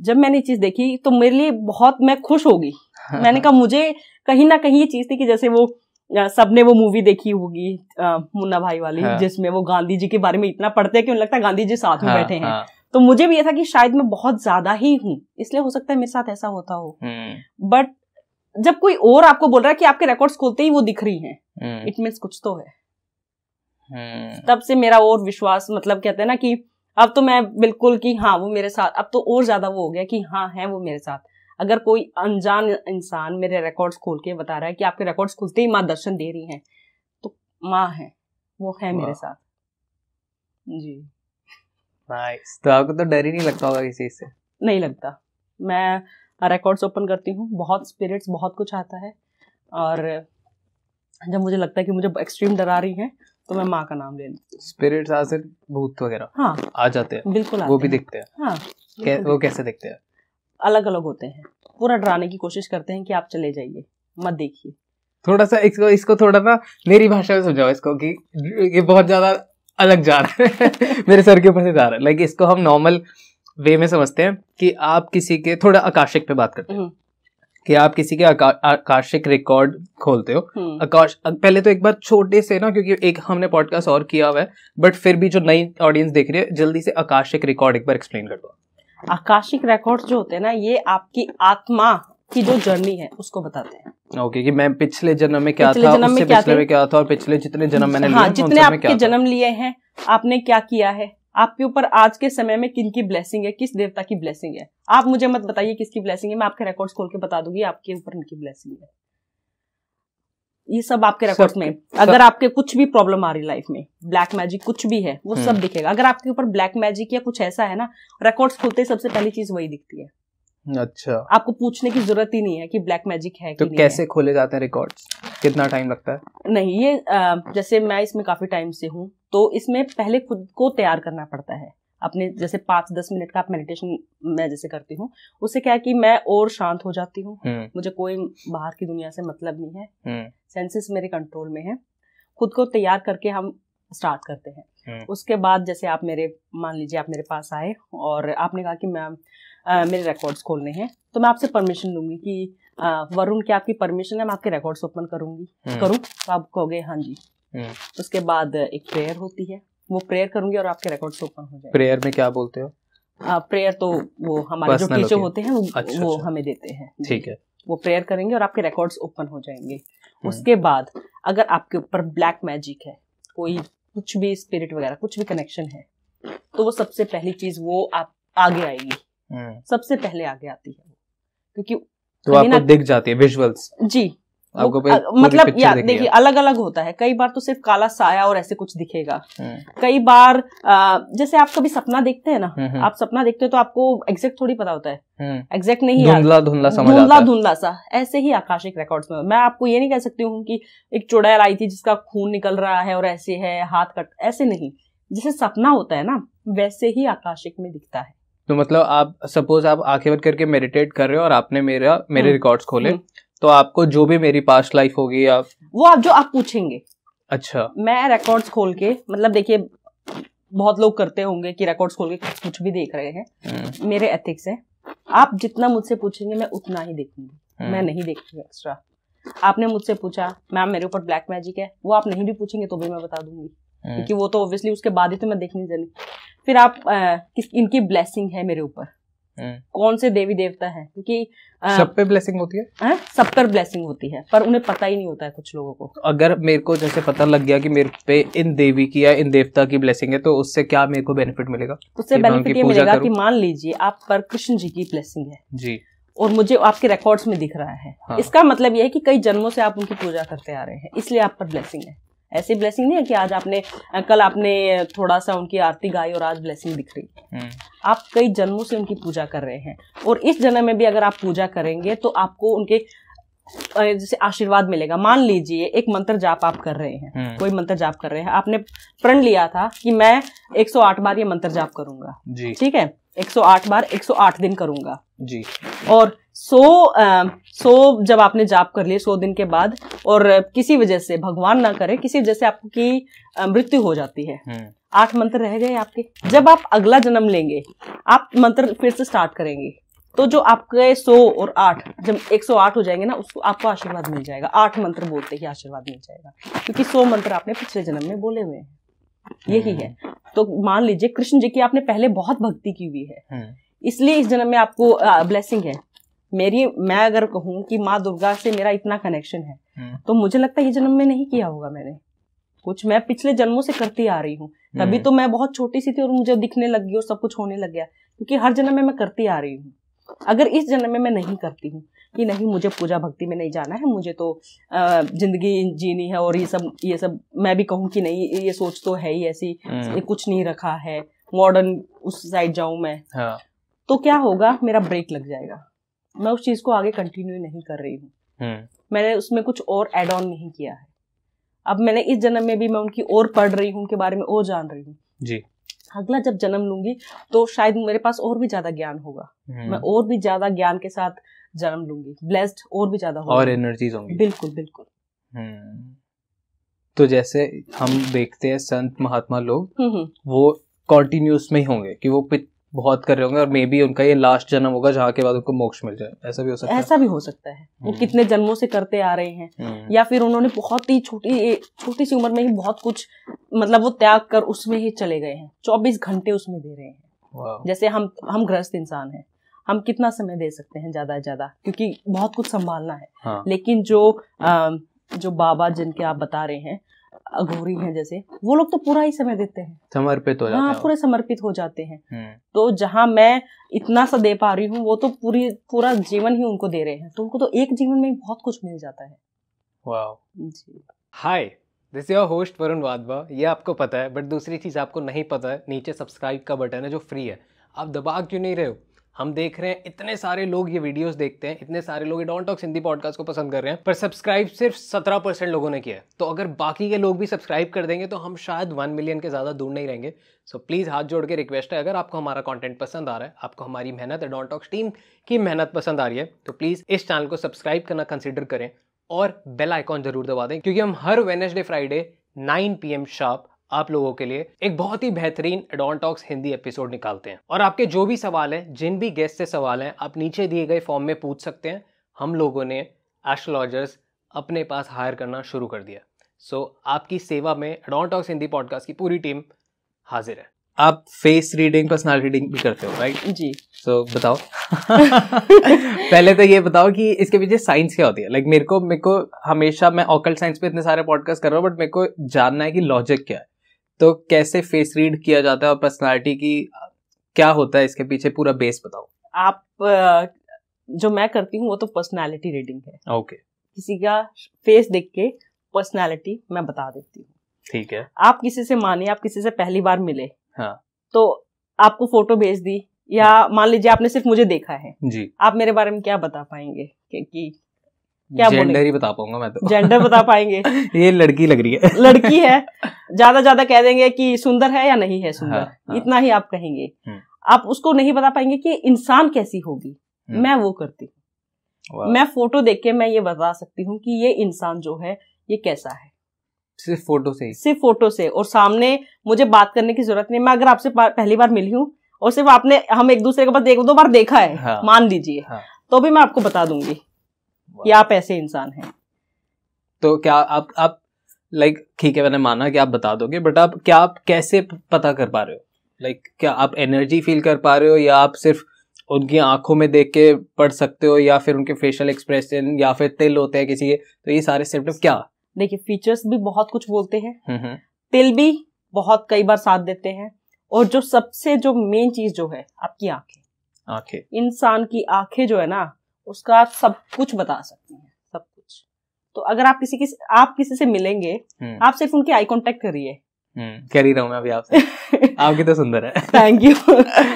[SPEAKER 1] जब मैंने चीज देखी तो मेरे लिए बहुत मैं खुश होगी हाँ, मैंने हाँ। कहा मुझे कहीं ना कहीं ये चीज थी कि जैसे वो सबने वो मूवी देखी होगी मुन्ना भाई वाली हाँ। जिसमें वो गांधी जी के बारे में इतना पढ़ते हैं कि उन्हें लगता है गांधी जी साथ में हाँ, बैठे हैं हाँ। तो मुझे भी ये था कि शायद मैं बहुत ज्यादा ही हूँ इसलिए हो सकता है मेरे साथ ऐसा होता हो
[SPEAKER 2] हम्म।
[SPEAKER 1] बट जब कोई और आपको बोल रहा है कि आपके रिकॉर्ड्स खोलते ही वो दिख रही हैं इट हम्म। मीन्स कुछ तो है हम्म। तब से मेरा और विश्वास मतलब कहते हैं ना कि अब तो मैं बिल्कुल कि हाँ वो मेरे साथ अब तो और ज़्यादा वो हो गया कि हाँ है वो मेरे साथ अगर कोई अनजान इंसान मेरे रिकॉर्ड्स खोल के बता रहा है कि आपके रिकॉर्ड्स खुलते ही माँ दर्शन दे रही हैं तो माँ है वो है मेरे साथ
[SPEAKER 2] जी
[SPEAKER 3] नाइस तो आपको तो डर ही नहीं लगता होगा किसी से
[SPEAKER 1] नहीं लगता मैं रिकॉर्ड्स ओपन करती हूँ बहुत स्पिरिट्स बहुत कुछ आता है और जब मुझे लगता है कि मुझे एक्सट्रीम डरा रही हैं तो मैं माँ का नाम ले लूँ
[SPEAKER 3] स्पिरिट्स आज भूत वगैरह हाँ आ जाते हैं बिल्कुल वो भी दिखते हैं हाँ वो कैसे दिखते हैं
[SPEAKER 1] अलग अलग होते हैं पूरा डराने की कोशिश करते हैं कि आप चले जाइए मत देखिए
[SPEAKER 3] थोड़ा सा इसको इसको थोड़ा ना मेरी भाषा में समझाओ इसको कि ये बहुत ज्यादा अलग जा रहा है मेरे सर के ऊपर से जा रहा है लाइक इसको हम नॉर्मल वे में समझते हैं कि आप किसी के थोड़ा आकाशिक पे बात करते हैं हम्म। कि आप किसी के आकाशिक रिकॉर्ड खोलते हो हम्म। आकाश पहले तो एक बार छोटे से ना क्योंकि एक हमने पॉडकास्ट और किया हुआ है बट फिर भी जो नई ऑडियंस देख रही है जल्दी से आकाशिक रिकॉर्ड एक बार एक्सप्लेन कर दो
[SPEAKER 1] आकाशिक रिकॉर्ड जो होते हैं ना ये आपकी आत्मा की जो जर्नी है उसको बताते हैं
[SPEAKER 3] ओके okay, कि मैं पिछले जन्म में क्या था जन्म में क्या था और पिछले जितने जन्म मैंने हाँ, जितने आपके जन्म
[SPEAKER 1] लिए हैं आपने क्या किया है आपके ऊपर आज के समय में किन की ब्लेसिंग है किस देवता की ब्लेसिंग है आप मुझे मत बताइए किसकी ब्लेसिंग है मैं आपके रिकॉर्ड खोल के बता दूंगी आपके ऊपर इनकी ब्लेसिंग है ये सब आपके रिकॉर्ड में अगर आपके कुछ भी प्रॉब्लम आ रही लाइफ में ब्लैक मैजिक कुछ भी है वो हम्म। सब दिखेगा अगर आपके ऊपर ब्लैक मैजिक या कुछ ऐसा है ना रिकॉर्ड्स खोलते सबसे पहली चीज वही दिखती है अच्छा आपको पूछने की जरूरत ही नहीं है कि ब्लैक मैजिक है तो कि कैसे
[SPEAKER 3] है। खोले जाते हैं रिकॉर्ड्स कितना टाइम लगता है
[SPEAKER 1] नहीं ये जैसे मैं इसमें काफी टाइम से हूँ तो इसमें पहले खुद को तैयार करना पड़ता है अपने जैसे पांच दस मिनट का आप मेडिटेशन मैं जैसे करती हूँ उससे क्या है कि मैं और शांत हो जाती हूँ हम्म। मुझे कोई बाहर की दुनिया से मतलब नहीं है सेंसेस हम्म। मेरे कंट्रोल में है खुद को तैयार करके हम स्टार्ट करते हैं हम्म। उसके बाद जैसे आप मेरे मान लीजिए आप मेरे पास आए और आपने कहा कि मैम आ, मेरे रिकॉर्ड्स खोलने हैं तो मैं आपसे परमिशन लूंगी कि वरुण क्या आपकी परमिशन है मैं आपके रिकॉर्ड्स ओपन करूंगी हम्म। करूँ तो आप कहोगे हाँ जी हम्म। उसके बाद एक प्रेयर होती है वो प्रेयर करूंगी और आपके रिकॉर्ड्स ओपन हो जाएंगे प्रेयर
[SPEAKER 3] में क्या बोलते हो
[SPEAKER 1] प्रेयर तो वो हमारे जो टीचर होते हैं अच्छा, अच्छा। वो, हमें देते हैं ठीक है वो प्रेयर करेंगे और आपके रिकॉर्ड्स ओपन हो जाएंगे हम्म। उसके बाद अगर आपके ऊपर ब्लैक मैजिक है कोई कुछ भी स्पिरिट वगैरह कुछ भी कनेक्शन है तो वो सबसे पहली चीज वो आप आगे आएगी हम्म। सबसे पहले आगे आती है क्योंकि
[SPEAKER 3] तो आपको दिख जाती है विजुअल्स जी आपको आ, मतलब यार देखिए
[SPEAKER 1] अलग अलग होता है कई बार तो सिर्फ काला साया और ऐसे कुछ दिखेगा हम्म। कई बार आ, जैसे आप कभी सपना देखते हैं ना हम्म, आप सपना देखते हो तो आपको एग्जैक्ट थोड़ी पता होता है एग्जैक्ट नहीं धुंधला धुंधला समझ धुंधला धुंधला सा ऐसे ही आकाशिक रिकॉर्ड्स में मैं आपको ये नहीं कह सकती हूँ कि एक चुड़ैल आई थी जिसका खून निकल रहा है और ऐसे है हाथ कट ऐसे नहीं जैसे सपना होता है ना वैसे ही आकाशिक में दिखता है
[SPEAKER 3] तो मतलब आप सपोज आप आंखें बंद करके मेडिटेट कर रहे हो और आपने मेरा मेरे रिकॉर्ड्स हम्म, खोले हम्म। तो आपको जो भी मेरी पास्ट लाइफ होगी आप
[SPEAKER 1] वो आप जो आप पूछेंगे अच्छा मैं रिकॉर्ड्स खोल के मतलब देखिए बहुत लोग करते होंगे कि रिकॉर्ड्स खोल के कुछ भी देख रहे हैं हम्म। मेरे एथिक्स है आप जितना मुझसे पूछेंगे मैं उतना ही देखूंगी मैं नहीं देखती एक्स्ट्रा आपने मुझसे पूछा मैम मेरे ऊपर ब्लैक मैजिक है वो आप नहीं भी पूछेंगे तो भी मैं बता दूंगी हम्म। क्योंकि वो तो ऑब्वियसली उसके बाद ही तो मैं देखने चली फिर आप आ, किस इनकी ब्लेसिंग है मेरे ऊपर हम्म। कौन से देवी देवता है क्योंकि सब पे ब्लेसिंग होती है आ, हाँ, सब पर ब्लेसिंग होती है पर उन्हें पता ही नहीं होता है कुछ लोगों को तो
[SPEAKER 3] अगर मेरे को जैसे पता लग गया कि मेरे पे इन देवी की या इन देवता की ब्लेसिंग है तो उससे क्या मेरे को बेनिफिट मिलेगा तो उससे बेनिफिट ये मिलेगा कि मान
[SPEAKER 1] लीजिए आप पर कृष्ण जी की ब्लेसिंग है जी और मुझे आपके रिकॉर्ड्स में दिख रहा है हाँ। इसका मतलब यह है कि कई जन्मों से आप उनकी पूजा करते आ रहे हैं इसलिए आप पर ब्लेसिंग है ऐसी ब्लेसिंग नहीं है कि आज आपने कल आपने थोड़ा सा उनकी आरती गाई और आज ब्लेसिंग दिख रही हम्म। आप कई जन्मों से उनकी पूजा कर रहे हैं और इस जन्म में भी अगर आप पूजा करेंगे तो आपको उनके जैसे आशीर्वाद मिलेगा मान लीजिए एक मंत्र जाप आप कर रहे हैं हम्म। कोई मंत्र जाप कर रहे हैं आपने प्रण लिया था कि मैं 108 बार ये मंत्र जाप करूंगा ठीक है 108 बार 108 दिन करूंगा जी और सो आ, सो जब आपने जाप कर लिए सौ दिन के बाद और किसी वजह से भगवान ना करे किसी वजह से आपकी मृत्यु हो जाती है हम्म। आठ मंत्र रह गए आपके जब आप अगला जन्म लेंगे आप मंत्र फिर से स्टार्ट करेंगे तो जो आपके सौ और आठ जब एक सौ आठ हो जाएंगे ना उसको आपको आशीर्वाद मिल जाएगा आठ मंत्र बोलते ही आशीर्वाद मिल जाएगा क्योंकि सौ मंत्र आपने पिछले जन्म में बोले हुए हैं यही है हम्म। तो मान लीजिए कृष्ण जी की आपने पहले बहुत भक्ति की हुई है हम्म। इसलिए इस जन्म में आपको ब्लेसिंग है मेरी मैं अगर कहूँ कि माँ दुर्गा से मेरा इतना कनेक्शन है हम्म। तो मुझे लगता है ये जन्म में नहीं किया होगा मैंने कुछ मैं पिछले जन्मों से करती आ रही हूँ तभी हम्म। तो मैं बहुत छोटी सी थी और मुझे दिखने लग गई और सब कुछ होने लग गया क्योंकि हर जन्म में मैं करती आ रही हूँ अगर इस जन्म में मैं नहीं करती हूँ कि नहीं मुझे पूजा भक्ति में नहीं जाना है मुझे तो जिंदगी जीनी है और ये सब ये सब मैं भी कहूँ कि नहीं ये सोच तो है ही ऐसी हम्म। कुछ नहीं रखा है मॉडर्न उस साइड जाऊं मैं हाँ। तो क्या होगा मेरा ब्रेक लग जाएगा मैं उस चीज को आगे कंटिन्यू नहीं कर रही हूँ हम्म। मैंने उसमें कुछ और एड ऑन नहीं किया है अब मैंने इस जन्म में भी मैं उनकी और पढ़ रही हूँ उनके बारे में और जान रही हूँ जी अगला जब जन्म लूंगी तो शायद मेरे पास और भी ज्यादा ज्ञान होगा हम्म। मैं और भी ज्यादा ज्ञान के साथ जन्म लूंगी ब्लेस्ड और भी ज्यादा और
[SPEAKER 3] एनर्जीज होंगी
[SPEAKER 1] बिल्कुल बिल्कुल
[SPEAKER 3] हम्म। तो जैसे हम देखते हैं संत महात्मा लोग वो कॉन्टिन्यूस में ही होंगे कि वो बहुत कर रहे होंगे और मे बी उनका ये लास्ट जन्म होगा जहाँ के बाद उनको मोक्ष मिल जाए ऐसा भी हो सकता है ऐसा
[SPEAKER 1] भी
[SPEAKER 2] हो सकता है वो हम्म। कितने
[SPEAKER 1] जन्मों से करते आ रहे हैं हम्म। या फिर उन्होंने बहुत ही छोटी छोटी सी उम्र में ही बहुत कुछ मतलब वो त्याग कर उसमें ही चले गए हैं चौबीस घंटे उसमें दे रहे
[SPEAKER 2] हैं
[SPEAKER 1] जैसे हम हम ग्रस्त इंसान है हम कितना समय दे सकते हैं ज्यादा ज्यादा क्योंकि बहुत कुछ संभालना है हाँ। लेकिन जो आ, जो बाबा जिनके आप बता रहे हैं अघोरी हैं जैसे वो लोग तो पूरा ही समय देते हैं
[SPEAKER 3] समर्पित हो जाते हाँ पूरे
[SPEAKER 1] समर्पित हो जाते हैं हम्म। तो जहाँ मैं इतना सा दे पा रही हूँ वो तो पूरी पूरा जीवन ही उनको दे रहे हैं तो उनको तो एक जीवन में बहुत कुछ मिल जाता है
[SPEAKER 3] hi this your host Varun Wadhwa ये आपको पता है बट दूसरी चीज़ आपको नहीं पता है नीचे सब्सक्राइब का बटन है जो फ्री है आप दबा क्यों नहीं रहे हो हम देख रहे हैं इतने सारे लोग ये वीडियोस देखते हैं इतने सारे लोग डॉन टॉक्स हिंदी पॉडकास्ट को पसंद कर रहे हैं पर सब्सक्राइब सिर्फ सत्रह परसेंट लोगों ने किया है तो अगर बाकी के लोग भी सब्सक्राइब कर देंगे तो हम शायद वन मिलियन के ज़्यादा दूर नहीं रहेंगे सो so, प्लीज़ हाथ जोड़ के रिक्वेस्ट है अगर आपको हमारा कॉन्टेंट पसंद आ रहा है आपको हमारी मेहनत डॉन टॉक्स टीम की मेहनत पसंद आ रही है तो प्लीज़ इस चैनल को सब्सक्राइब करना कंसिडर करें और बेल आइकॉन जरूर दबा दें क्योंकि हम हर Wednesday Friday nine P M sharp आप लोगों के लिए एक बहुत ही बेहतरीन टॉक्स हिंदी एपिसोड निकालते हैं और आपके जो भी सवाल हैं जिन भी गेस्ट से सवाल हैं आप नीचे दिए गए फॉर्म में पूछ सकते हैं हम लोगों ने एस्ट्रोलॉजर्स अपने पास हायर करना शुरू कर दिया सो so, आपकी सेवा में टॉक्स हिंदी पॉडकास्ट की पूरी टीम हाजिर है आप फेस रीडिंग पर्सनल रीडिंग भी करते हो राइट जी सो so, बताओ पहले तो ये बताओ कि इसके पीछे साइंस क्या होती है लाइक like, मेरे को मेरे को हमेशा मैं ऑकल्ट साइंस पे इतने सारे पॉडकास्ट कर रहा हूँ बट मेरे को जानना है कि लॉजिक क्या है तो कैसे फेस रीड किया जाता है और पर्सनालिटी की क्या होता है इसके पीछे पूरा बेस बताओ
[SPEAKER 1] आप जो मैं करती हूँ वो तो पर्सनालिटी रीडिंग है ओके किसी का फेस देख के पर्सनालिटी मैं बता देती हूँ ठीक है आप किसी से माने आप किसी से पहली बार मिले हाँ. तो आपको फोटो भेज दी या मान लीजिए आपने सिर्फ मुझे देखा है जी आप मेरे बारे में क्या बता पाएंगे कि
[SPEAKER 3] क्या जेंडर ही बता पाऊंगा मैं तो जेंडर
[SPEAKER 1] बता पाएंगे
[SPEAKER 3] ये लड़की लग रही है
[SPEAKER 1] लड़की है ज्यादा ज्यादा कह देंगे कि सुंदर है या नहीं है सुंदर हाँ, हाँ, इतना ही आप कहेंगे हम्म। आप उसको नहीं बता पाएंगे कि इंसान कैसी होगी हम्म। मैं वो करती
[SPEAKER 2] हूँ मैं
[SPEAKER 1] फोटो देख के मैं ये बता सकती हूँ कि ये इंसान जो है ये कैसा है
[SPEAKER 3] सिर्फ फोटो से
[SPEAKER 1] सिर्फ फोटो से और सामने मुझे बात करने की जरूरत नहीं मैं अगर आपसे पहली बार मिली हूँ और सिर्फ आपने हम एक दूसरे के पास देख दो बार देखा है हाँ, मान लीजिए हाँ, तो भी मैं आपको बता दूंगी कि आप ऐसे इंसान हैं
[SPEAKER 3] तो क्या आप आप लाइक ठीक है मैंने माना कि आप बता दोगे बट आप क्या आप कैसे पता कर पा रहे हो लाइक like, क्या आप एनर्जी फील कर पा रहे हो या आप सिर्फ उनकी आंखों में देख के पढ़ सकते हो या फिर उनके फेशियल एक्सप्रेशन या फिर तिल होते हैं किसी के तो ये सारे सिम्टम क्या
[SPEAKER 1] देखिए फीचर्स भी बहुत कुछ बोलते हैं हम्म, हम्म। तिल भी बहुत कई बार साथ देते हैं और जो सबसे जो मेन चीज जो है आपकी आंखें आंखें इंसान की आंखें जो है ना उसका आप सब कुछ बता सकते हैं सब कुछ तो अगर आप किसी किसी आप किसी से मिलेंगे
[SPEAKER 3] हम्म। आप
[SPEAKER 1] सिर्फ उनके आई कॉन्टेक्ट करिए
[SPEAKER 3] हम्म, कह रही रहा हूँ मैं अभी आपसे आपकी तो सुंदर है
[SPEAKER 1] थैंक यू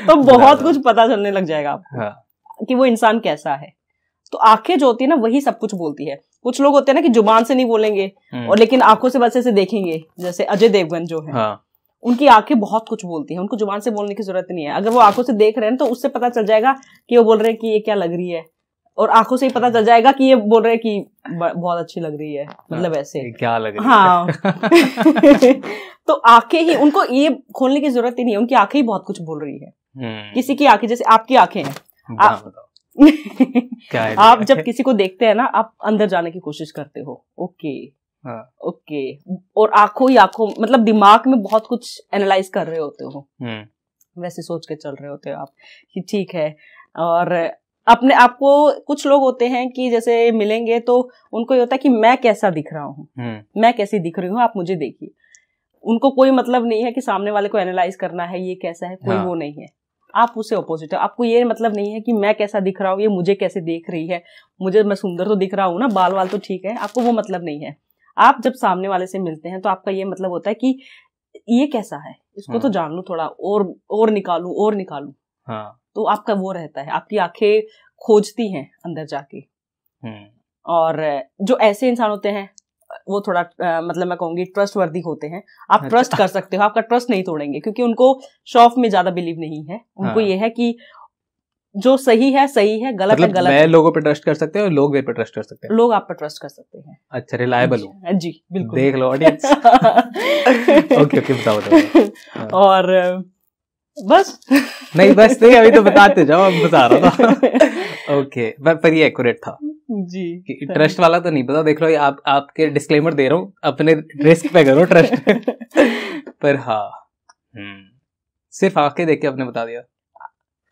[SPEAKER 1] तो बहुत कुछ पता चलने लग जाएगा आपको हाँ। कि वो इंसान कैसा है तो आंखें जो होती है ना वही सब कुछ बोलती है कुछ लोग होते हैं ना कि जुबान से नहीं बोलेंगे हम्म। और लेकिन आंखों से बस से देखेंगे जैसे अजय देवगन जो है हाँ। उनकी आंखें बहुत कुछ बोलती है उनको जुबान से बोलने की जरूरत नहीं है अगर वो आंखों से देख रहे हैं तो उससे पता चल जाएगा कि वो बोल रहे हैं कि ये क्या लग रही है और आंखों से ही पता चल जाएगा कि ये बोल रहे हैं कि बहुत अच्छी लग रही है मतलब हाँ, ऐसे क्या लग रही हाँ तो आंखें ही उनको ये खोलने की जरूरत ही नहीं है उनकी आंखें ही बहुत कुछ बोल रही है हम्म। किसी की आंखें जैसे आपकी आंखें हैं आप
[SPEAKER 2] आप जब
[SPEAKER 1] किसी को देखते हैं ना आप अंदर जाने की कोशिश करते हो ओके हाँ। ओके और आंखों ही आंखों मतलब दिमाग में बहुत कुछ एनालाइज कर रहे होते हो
[SPEAKER 2] हम्म।
[SPEAKER 1] वैसे सोच के चल रहे होते हो आप कि ठीक है और अपने आपको कुछ लोग होते हैं कि जैसे मिलेंगे तो उनको ये होता है कि मैं कैसा दिख रहा हूँ हम्म। मैं कैसी दिख रही हूँ आप मुझे देखिए उनको कोई मतलब नहीं है कि सामने वाले को एनालाइज करना है ये कैसा है कोई हाँ। वो नहीं है आप उससे अपोजिट है आपको ये मतलब नहीं है कि मैं कैसा दिख रहा हूँ ये मुझे कैसे देख रही है मुझे मैं सुंदर तो दिख रहा हूँ ना बाल वाल तो ठीक है आपको वो मतलब नहीं है आप जब सामने वाले से मिलते हैं तो आपका ये मतलब होता है कि ये कैसा है इसको हाँ। तो जान लू थोड़ा और और निकालू और निकालू हाँ. तो आपका वो रहता है आपकी आंखें खोजती हैं अंदर जाके
[SPEAKER 2] हम्म।
[SPEAKER 1] और जो ऐसे इंसान होते हैं वो थोड़ा आ, मतलब मैं कहूंगी ट्रस्ट वर्दी होते हैं आप अच्छा। ट्रस्ट कर सकते हो आपका ट्रस्ट नहीं तोड़ेंगे क्योंकि उनको शॉफ में ज्यादा बिलीव नहीं है उनको हाँ। ये है कि जो सही है सही है गलत मतलब है गलत मैं है।
[SPEAKER 3] लोगों पे ट्रस्ट कर सकते हैं लोग मेरे पे ट्रस्ट कर सकते हैं
[SPEAKER 1] लोग आप पे ट्रस्ट कर सकते हैं
[SPEAKER 3] अच्छा रिलायबल हूँ जी बिल्कुल देख लो ऑडियंस ओके ओके बताओ
[SPEAKER 2] हाँ। और बस नहीं बस नहीं अभी तो बताते जाओ
[SPEAKER 3] अब बता रहा था ओके okay, पर ये एक्यूरेट था
[SPEAKER 2] जी ट्रस्ट
[SPEAKER 3] वाला तो नहीं पता देख लो आप आपके डिस्क्लेमर दे रहा हूँ अपने रिस्क पे करो ट्रस्ट पर हाँ हम्म, सिर्फ आके देख के आपने बता दिया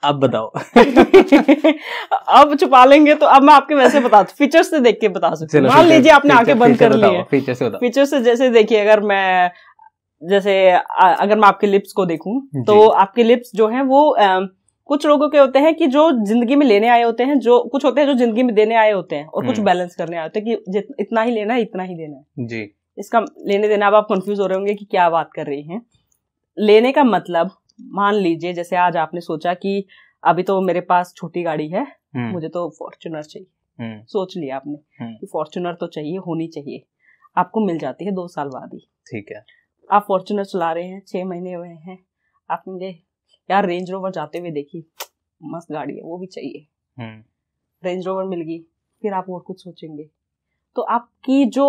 [SPEAKER 3] अब बताओ अब छुपा लेंगे तो अब मैं आपके
[SPEAKER 1] वैसे बता फीचर से देख के बता सकती हूँ मान लीजिए आपने आके बंद कर लिया
[SPEAKER 3] फीचर से फीचर
[SPEAKER 1] से जैसे देखिए अगर मैं जैसे अगर मैं आपके लिप्स को देखूं तो आपके लिप्स जो हैं वो आ, कुछ लोगों के होते हैं कि जो जिंदगी में लेने आए होते हैं जो कुछ होते हैं जो जिंदगी में देने आए होते हैं और कुछ बैलेंस हम्म। करने आए होते हैं कि इतना ही लेना है इतना ही देना है जी इसका लेने देना अब आप कंफ्यूज हो रहे होंगे कि क्या बात कर रही हैं लेने का मतलब मान लीजिए जैसे आज आपने सोचा कि अभी तो मेरे पास छोटी गाड़ी है हम्म। मुझे तो फॉर्चुनर चाहिए
[SPEAKER 2] हम्म।
[SPEAKER 3] सोच
[SPEAKER 1] लिया आपने कि फॉर्चुनर तो चाहिए होनी चाहिए आपको मिल जाती है दो साल बाद ही ठीक है आप फॉर्चुनर चला रहे हैं छह महीने हुए हैं आप मुझे यार रेंज रोवर जाते हुए देखी मस्त गाड़ी है वो भी चाहिए रेंज हम्म। रोवर मिल गई फिर आप और कुछ सोचेंगे तो आपकी जो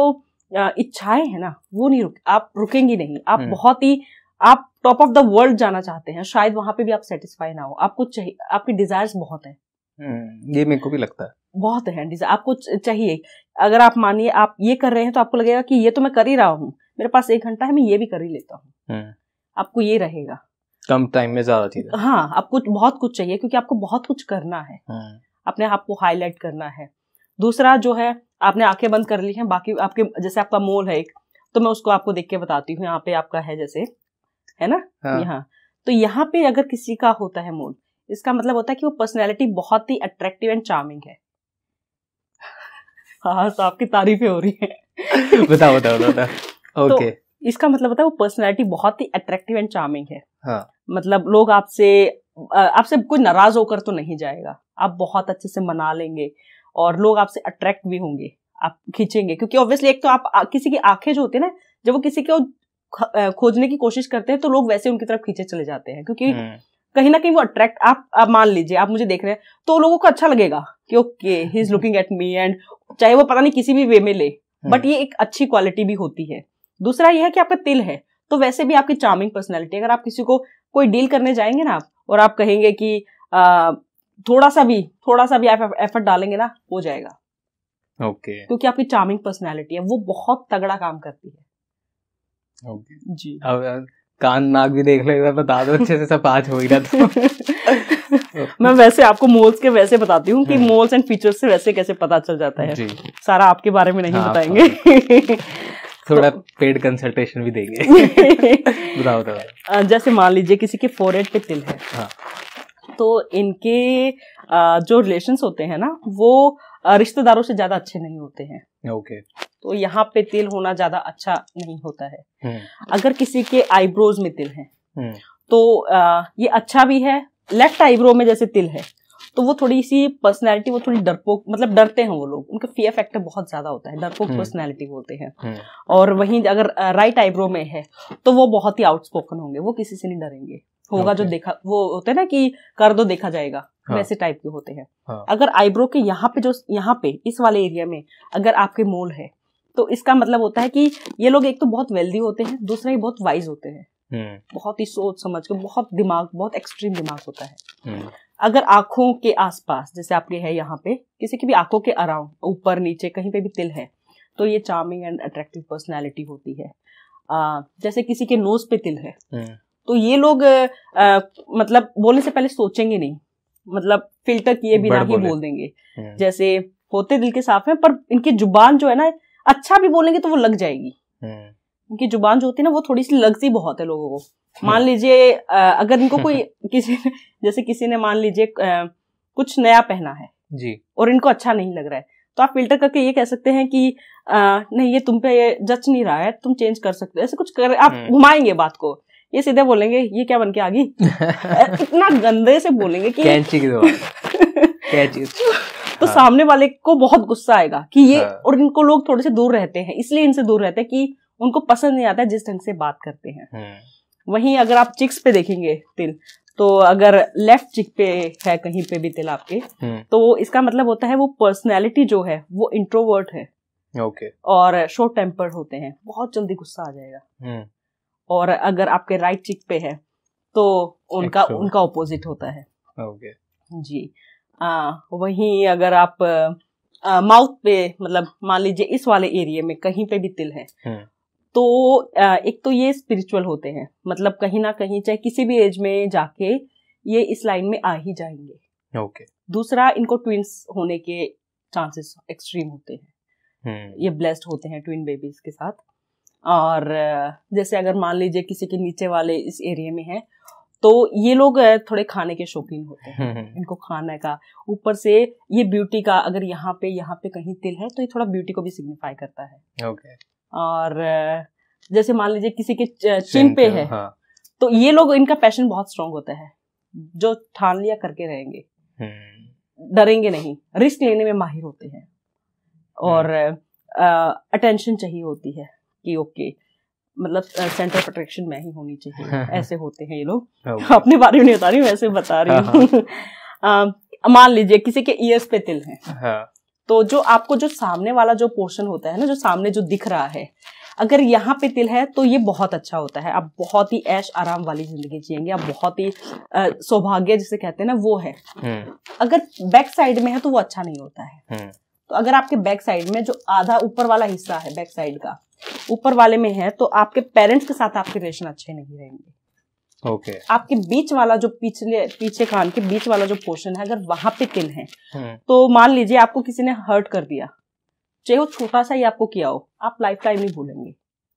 [SPEAKER 1] इच्छाएं है ना वो नहीं रुक आप रुकेंगी नहीं आप हम्म। बहुत ही आप टॉप ऑफ द वर्ल्ड जाना चाहते हैं शायद वहां पे भी आप सेटिस्फाई ना हो आपको चाहिए आपकी डिजायर्स बहुत है
[SPEAKER 3] हम्म, ये मेरे को भी लगता है
[SPEAKER 1] बहुत है आपको चाहिए अगर आप मानिए आप ये कर रहे हैं तो आपको लगेगा कि ये तो मैं कर ही रहा हूँ मेरे पास एक घंटा है मैं ये भी कर ही लेता हूँ हम्म। आपको ये रहेगा
[SPEAKER 3] कम टाइम में ज्यादा चीज
[SPEAKER 1] हाँ आपको तो बहुत कुछ चाहिए क्योंकि आपको बहुत कुछ करना है हम्म। अपने आप को हाईलाइट करना है दूसरा जो है आपने आंखें बंद कर ली हैं बाकी आपके जैसे आपका मोल है एक तो मैं उसको आपको देख के बताती हूँ यहाँ पे आपका है जैसे है ना हाँ। यहाँ तो यहाँ पे अगर किसी का होता है मोल इसका मतलब होता है कि वो पर्सनैलिटी बहुत ही अट्रैक्टिव एंड चार्मिंग है हाँ तो आपकी तारीफें हो रही है
[SPEAKER 2] बताओ बताओ बताओ तो okay.
[SPEAKER 1] तो इसका मतलब होता है वो पर्सनैलिटी बहुत ही अट्रैक्टिव एंड चार्मिंग है हाँ. मतलब लोग आपसे आपसे कोई नाराज होकर तो नहीं जाएगा आप बहुत अच्छे से मना लेंगे और लोग आपसे अट्रैक्ट भी होंगे आप खींचेंगे क्योंकि ऑब्वियसली एक तो आप किसी की आंखें जो होती है ना जब वो किसी को खोजने की कोशिश करते हैं तो लोग वैसे उनकी तरफ खींचे चले जाते हैं क्योंकि हम्म। कहीं ना कहीं वो अट्रैक्ट आप, आप मान लीजिए आप मुझे देख रहे हैं तो लोगों को अच्छा लगेगा कि okay he is looking at me and चाहे वो पता नहीं किसी भी वे में ले बट हम्म। ये एक अच्छी क्वालिटी भी होती है दूसरा यह है कि आपका तिल है तो वैसे भी आपकी चार्मिंग पर्सनैलिटी अगर आप किसी को कोई डील करने जाएंगे ना आप और आप कहेंगे कि आ, थोड़ा सा भी थोड़ा सा भी आप एफर्ट डालेंगे ना हो जाएगा ओके okay. क्योंकि आपकी चार्मिंग पर्सनैलिटी है वो बहुत तगड़ा काम करती
[SPEAKER 3] है ओके okay. जी अब कान नाक भी देख लेगा बता दो अच्छे से सब आज हो गया तो
[SPEAKER 1] मैं वैसे आपको मोल्स के वैसे बताती हूँ कि मोल्स एंड फीचर्स से वैसे कैसे पता चल जाता है सारा आपके बारे में नहीं हाँ, बताएंगे हाँ।
[SPEAKER 3] थोड़ा पेड तो- कंसल्टेशन भी देंगे बताओ बताओ
[SPEAKER 1] जैसे मान लीजिए किसी के फोरहेड पे तिल है हाँ. तो इनके जो रिलेशंस होते हैं ना वो रिश्तेदारों से ज्यादा अच्छे नहीं होते हैं ओके तो यहाँ पे तिल होना ज्यादा अच्छा नहीं होता है हम्म। अगर किसी के आईब्रोज में तिल है हम्म। तो ये अच्छा भी है लेफ्ट आईब्रो में जैसे तिल है तो वो थोड़ी सी पर्सनैलिटी वो थोड़ी डरपोक मतलब डरते हैं वो लोग उनका फियर फैक्टर बहुत ज़्यादा होता है डरपोक पर्सनैलिटी हम्म। बोलते हैं हम्म। और वहीं अगर राइट आईब्रो में है तो वो बहुत ही आउटस्पोकन होंगे वो किसी से नहीं डरेंगे होगा जो देखा वो होता है ना कि कर दो देखा जाएगा हाँ. वैसे टाइप के होते हैं हाँ. अगर आईब्रो के यहाँ पे जो यहाँ पे इस वाले एरिया में अगर आपके मोल है तो इसका मतलब होता है कि ये लोग एक तो बहुत वेल्दी होते हैं दूसरा ही बहुत वाइज होते हैं हम्म। बहुत ही सोच समझ के बहुत दिमाग बहुत एक्सट्रीम दिमाग होता है अगर आंखों के आसपास जैसे आपके है यहाँ पे किसी की भी आंखों के अराउंड ऊपर नीचे कहीं पे भी तिल है तो ये चार्मिंग एंड अट्रैक्टिव पर्सनैलिटी होती है आ, जैसे किसी के नोज पे तिल है हम्म। तो ये लोग आ, मतलब बोलने से पहले सोचेंगे नहीं मतलब फिल्टर किए बिना ही बोल देंगे हम्म। जैसे होते दिल के साफ हैं पर इनकी जुबान जो है ना अच्छा भी बोलेंगे तो वो लग जाएगी हम्म। इनकी जुबान जो होती है ना वो थोड़ी सी लगती बहुत है लोगों को मान लीजिए अगर इनको कोई किसी जैसे किसी ने मान लीजिए कुछ नया पहना है जी और इनको अच्छा नहीं लग रहा है तो आप फिल्टर करके ये कह सकते हैं कि आ, नहीं ये तुम पे ये जच नहीं रहा है तुम चेंज कर सकते हो ऐसे कुछ कर आप हम्म। घुमाएंगे बात को ये सीधे बोलेंगे ये क्या बन के आ गई इतना गंदे से बोलेंगे कि कैंची की
[SPEAKER 3] कैंची तो हाँ। सामने
[SPEAKER 1] वाले को बहुत गुस्सा आएगा कि ये हाँ। और इनको लोग थोड़े से दूर रहते हैं इसलिए इनसे दूर रहते हैं कि उनको पसंद नहीं आता जिस ढंग से बात करते हैं
[SPEAKER 2] हम्म।
[SPEAKER 1] वहीं अगर आप चिक्स पे देखेंगे तिल तो अगर लेफ्ट चिक पे है कहीं पे भी तिल आपके हम्म। तो इसका मतलब होता है वो पर्सनैलिटी जो है वो इंट्रोवर्ट है ओके और शोर टेम्पर्ड होते हैं बहुत जल्दी गुस्सा आ जाएगा हम्म। और अगर आपके राइट चिक पे है तो उनका उनका ओपोजिट होता है ओके जी आ, वही अगर आप माउथ पे मतलब मान लीजिए इस वाले एरिया में कहीं पे भी तिल है हम्म। तो एक तो ये स्पिरिचुअल होते हैं मतलब कहीं ना कहीं चाहे किसी भी एज में जाके ये इस लाइन में आ ही जाएंगे ओके okay. दूसरा इनको ट्विंस होने के चांसेस एक्सट्रीम होते हैं hmm. ये ब्लेस्ड होते हैं ट्विन बेबीज के साथ और जैसे अगर मान लीजिए किसी के नीचे वाले इस एरिया में है तो ये लोग थोड़े खाने के शौकीन होते हैं hmm. इनको खाने का ऊपर से ये ब्यूटी का अगर यहाँ पे यहाँ पे कहीं तिल है तो ये थोड़ा ब्यूटी को भी सिग्निफाई करता
[SPEAKER 2] है ओके okay.
[SPEAKER 1] और जैसे मान लीजिए किसी के चिन पे है हाँ। तो ये लोग इनका पैशन बहुत स्ट्रांग होता है जो ठान लिया करके रहेंगे
[SPEAKER 2] हम्म।
[SPEAKER 1] डरेंगे नहीं रिस्क लेने में माहिर होते हैं हम्म। और अटेंशन चाहिए होती है कि ओके मतलब सेंटर प्रोटेक्शन में ही होनी चाहिए ऐसे होते हैं ये लोग अपने बारे में नहीं बता रही हूँ वैसे बता रही हूँ हाँ, हाँ। मान लीजिए किसी के ईयर्स पे तिल है हाँ। तो जो आपको जो सामने वाला जो पोर्शन होता है ना जो सामने जो दिख रहा है अगर यहाँ पे तिल है तो ये बहुत अच्छा होता है आप बहुत ही ऐश आराम वाली जिंदगी जियेंगे आप बहुत ही सौभाग्य जिसे कहते हैं ना वो है हम्म। अगर बैक साइड में है तो वो अच्छा नहीं होता है हम्म। तो अगर आपके बैक साइड में जो आधा ऊपर वाला हिस्सा है बैक साइड का ऊपर वाले में है तो आपके पेरेंट्स के साथ आपके रिलेशन अच्छे नहीं रहेंगे ओके okay. आपके बीच वाला जो पिछले पीछे कान के बीच वाला जो पोर्शन है अगर वहां पे तिल है हम्म। तो मान लीजिए आपको किसी ने हर्ट कर दिया चाहे वो छोटा सा ही आपको किया हो आप लाइफ टाइम नहीं भूलेंगे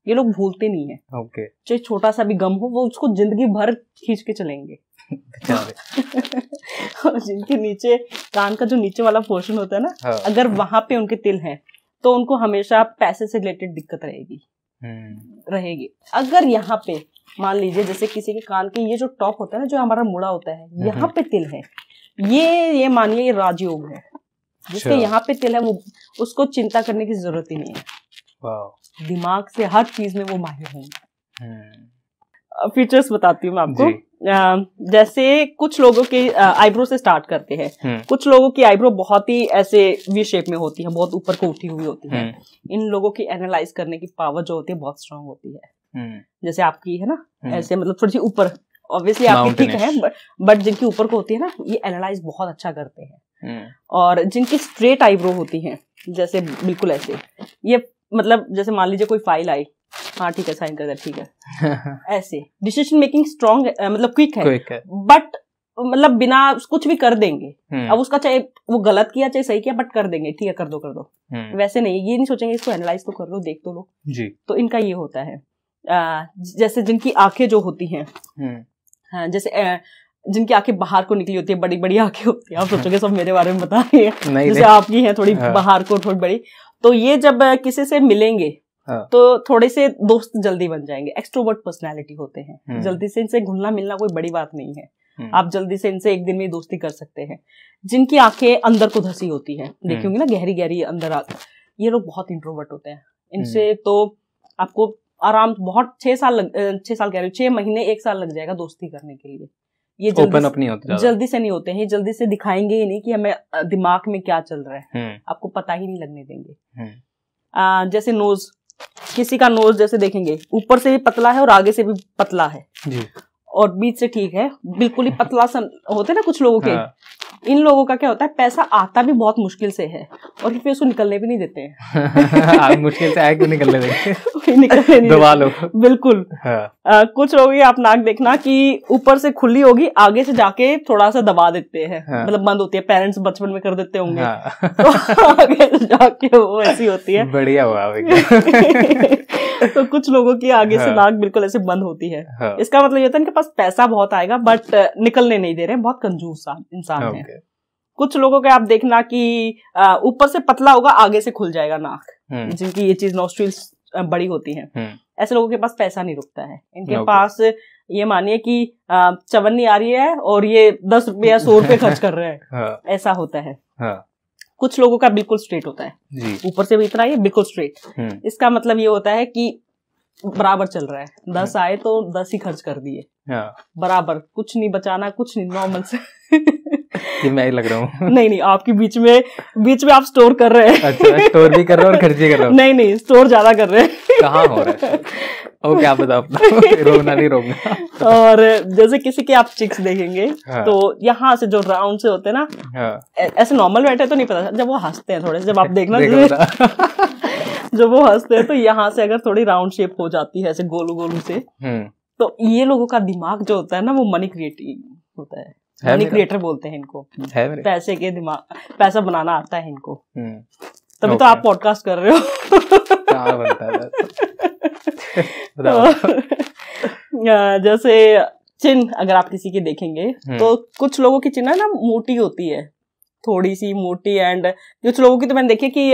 [SPEAKER 1] ये लोग भूलते नहीं है ओके okay. चाहे छोटा सा भी गम हो वो उसको जिंदगी भर खींच के चलेंगे जिनके नीचे कान का जो नीचे वाला पोर्शन होता है ना हाँ। अगर वहां पे उनके तिल हैं तो उनको हमेशा पैसे से रिलेटेड दिक्कत रहेगी
[SPEAKER 2] हम्म।
[SPEAKER 1] रहेगी अगर यहाँ पे मान लीजिए जैसे किसी के कान के ये जो टॉप होता है ना जो हमारा मुड़ा होता है हम्म, यहाँ हम्म। पे तिल है ये ये मानिए ये राजयोग है जिसके अच्छा। यहाँ पे तिल है वो उसको चिंता करने की जरूरत ही नहीं
[SPEAKER 2] है
[SPEAKER 1] दिमाग से हर चीज में वो माहिर होंगे फीचर्स हम्म। बताती हूँ मैं आपको जैसे कुछ लोगों के आईब्रो से स्टार्ट करते हैं कुछ लोगों की आईब्रो बहुत ही ऐसे वी शेप में होती है बहुत ऊपर को उठी हुई होती है इन लोगों की एनालाइज करने की पावर जो होती है बहुत स्ट्रांग होती है हम्म। जैसे आपकी है ना हम्म। ऐसे मतलब थोड़ी सी ऊपर ऑब्वियसली आपकी ठीक है बट जिनकी ऊपर को होती है ना ये एनालाइज बहुत अच्छा करते हैं हम्म। और जिनकी स्ट्रेट आईब्रो होती है जैसे बिल्कुल ऐसे ये मतलब जैसे मान लीजिए कोई फाइल आई हाँ ठीक है साइन कर ठीक है ऐसे डिसीजन मेकिंग स्ट्रॉन्ग मतलब क्विक है, बट मतलब बिना कुछ भी कर देंगे अब उसका चाहे वो गलत किया चाहे सही किया बट कर देंगे ठीक है कर दो कर
[SPEAKER 2] दो वैसे
[SPEAKER 1] नहीं ये नहीं सोचेंगे इसको एनालाइज तो कर लो देख तो लो जी तो इनका ये होता है जैसे जिनकी आंखें जो होती हैं हम्म। हाँ जैसे जिनकी आंखें बाहर को निकली होती है बड़ी बड़ी आंखें होती है आप सोचोगे सब मेरे बारे में बता रहे हैं जैसे आपकी है थोड़ी हाँ। बाहर को थोड़ी बड़ी तो ये जब किसी से मिलेंगे हाँ। तो थोड़े से दोस्त जल्दी बन जाएंगे एक्सट्रोवर्ट पर्सनैलिटी होते हैं हम्म। जल्दी से इनसे घुलना मिलना कोई बड़ी बात नहीं है हम्म। आप जल्दी से इनसे एक दिन में दोस्ती कर सकते हैं जिनकी आंखें अंदर को धसी होती है देखी ना गहरी गहरी अंदर आ ये लोग बहुत इंट्रोवर्ट होते हैं इनसे तो आपको आराम तो बहुत छह साल लग छह साल कह रहे हो छह महीने एक साल लग जाएगा दोस्ती करने के लिए ये ओपन अप
[SPEAKER 3] नहीं होते
[SPEAKER 2] जल्दी
[SPEAKER 1] से नहीं होते हैं जल्दी से दिखाएंगे ही नहीं कि हमें दिमाग में क्या चल रहा है हम्म। आपको पता ही नहीं लगने देंगे आ, हम्म। जैसे नोज किसी का नोज जैसे देखेंगे ऊपर से भी पतला है और आगे से भी पतला है जी और बीच से ठीक है बिल्कुल ही पतला सन होते ना कुछ लोगों के हाँ। इन लोगों का क्या होता है पैसा आता भी बहुत मुश्किल से है और फिर उसको निकलने भी नहीं
[SPEAKER 3] देते मुश्किल से आए क्यों निकलने देते
[SPEAKER 1] निकलने नहीं दबा
[SPEAKER 3] लो बिल्कुल हाँ।
[SPEAKER 1] आ, कुछ लोग आप नाक देखना कि ऊपर से खुली होगी आगे से जाके थोड़ा सा दबा देते हैं हाँ। मतलब बंद होती है पेरेंट्स बचपन में कर देते होंगे हाँ।
[SPEAKER 3] तो
[SPEAKER 1] आगे जाके वो ऐसी होती है
[SPEAKER 3] बढ़िया हुआ
[SPEAKER 1] तो कुछ लोगों की आगे से हाँ। नाक बिल्कुल ऐसे बंद होती है हाँ। इसका मतलब ये होता है पास पैसा बहुत आएगा बट uh, निकलने नहीं दे रहे बहुत कंजूस इंसान okay. है कुछ लोगों का आप देखना कि uh, ऊपर से पतला होगा आगे से खुल जाएगा नाक हम्म। जिनकी ये चीज नोस्ट्रील uh, बड़ी होती है हम्म। ऐसे लोगों के पास पैसा नहीं रुकता है इनके okay. पास ये मानिए कि चवन्नी आ रही है और ये दस रुपये या सौ रुपये खर्च कर रहे हैं हाँ। ऐसा होता है हाँ। कुछ लोगों का बिल्कुल स्ट्रेट होता है ऊपर से भी इतना ही बिल्कुल स्ट्रेट हम्म। इसका मतलब ये होता है कि बराबर चल रहा है हाँ। दस आए तो दस ही खर्च कर दिए हाँ। बराबर कुछ नहीं बचाना कुछ नहीं नॉर्मल से
[SPEAKER 3] ये मैं ही लग रहा हूँ
[SPEAKER 1] नहीं नहीं आपके बीच में बीच में आप स्टोर कर रहे हैं
[SPEAKER 3] अच्छा स्टोर भी कर रहे हैं और खर्चे कर रहे हैं नहीं
[SPEAKER 1] नहीं स्टोर ज्यादा कर रहे हैं
[SPEAKER 3] कहाँ हो रहा है ओके आप बताओ रोना नहीं रोना
[SPEAKER 1] और जैसे किसी के आप चिक्स देखेंगे हाँ। तो यहाँ से जो राउंड से होते हैं ना हाँ। ऐसे नॉर्मल बैठे तो नहीं पता जब वो हंसते हैं थोड़े जब आप देखना जब वो हंसते हैं तो यहाँ से अगर थोड़ी राउंड शेप हो जाती है ऐसे गोलू गोलू से हम्म। तो ये लोगों का दिमाग जो होता है ना वो मनी क्रिएटिव होता है मनी क्रिएटर बोलते हैं इनको है पैसे के दिमाग पैसा बनाना आता है इनको हम्म। तभी तो आप पॉडकास्ट कर रहे हो कहाँ बनता है
[SPEAKER 2] तो,
[SPEAKER 1] हाँ, जैसे चिन्ह अगर आप किसी की देखेंगे हम्म। तो कुछ लोगों की चिन्ह ना मोटी होती है थोड़ी सी मोटी एंड कुछ लोगों की तो मैंने देखी कि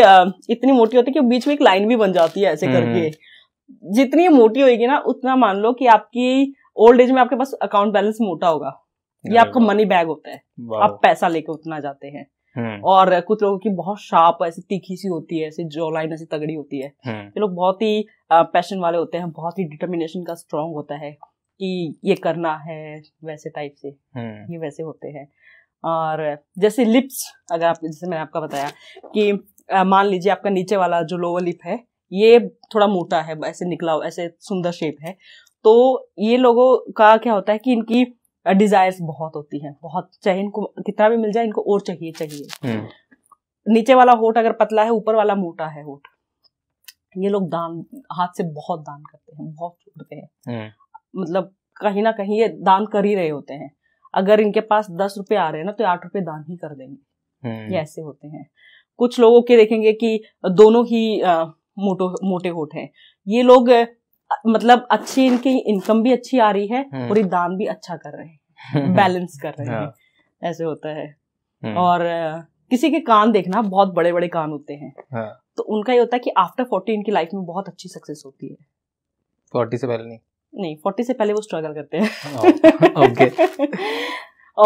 [SPEAKER 1] इतनी मोटी होती है कि बीच में एक लाइन भी बन जाती है ऐसे करके
[SPEAKER 2] हम्म।
[SPEAKER 1] जितनी मोटी होगी ना उतना मान लो कि आपकी ओल्ड एज में आपके पास अकाउंट बैलेंस मोटा होगा ये आपका मनी बैग होता है आप पैसा लेके उतना जाते हैं हम्म। और कुछ लोगों की बहुत शार्प ऐसी तीखी सी होती है ऐसी जो लाइन ऐसी तगड़ी होती है हम्म। ये लोग बहुत ही पैशन वाले होते हैं बहुत ही डिटर्मिनेशन का स्ट्रांग होता है कि ये करना है वैसे टाइप से
[SPEAKER 2] हम्म।
[SPEAKER 1] ये वैसे होते हैं और जैसे लिप्स अगर आप जैसे मैंने आपका बताया कि मान लीजिए आपका नीचे वाला जो लोअर लिप है ये थोड़ा मोटा है ऐसे निकला ऐसे सुंदर शेप है तो ये लोगों का क्या होता है कि इनकी डिजायर्स बहुत होती हैं बहुत चाहे इनको कितना भी मिल जाए इनको और चाहिए चाहिए हम्म। नीचे वाला होठ अगर पतला है ऊपर वाला मोटा है होठ ये लोग दान हाथ से बहुत दान करते हैं बहुत छोड़ते हैं
[SPEAKER 2] हम्म।
[SPEAKER 1] मतलब कहीं ना कहीं ये दान कर ही रहे होते हैं अगर इनके पास दस रुपए आ रहे हैं ना तो आठ रुपए दान ही कर देंगे हम्म। ये ऐसे होते हैं कुछ लोगों के देखेंगे कि दोनों ही आ, मोटो मोटे होठ हैं ये लोग मतलब अच्छी इनकी इनकम भी अच्छी आ रही है और हम्म। ये दान भी अच्छा कर रहे
[SPEAKER 2] हैं बैलेंस
[SPEAKER 1] कर रहे हैं हाँ। ऐसे होता है हम्म। और किसी के कान देखना बहुत बड़े बड़े कान होते हैं हाँ। तो उनका ये होता है कि आफ्टर फोर्टी इनकी लाइफ में बहुत अच्छी सक्सेस होती है
[SPEAKER 3] फोर्टी से पहले नहीं
[SPEAKER 1] नहीं फोर्टी से पहले वो स्ट्रगल करते हैं ओके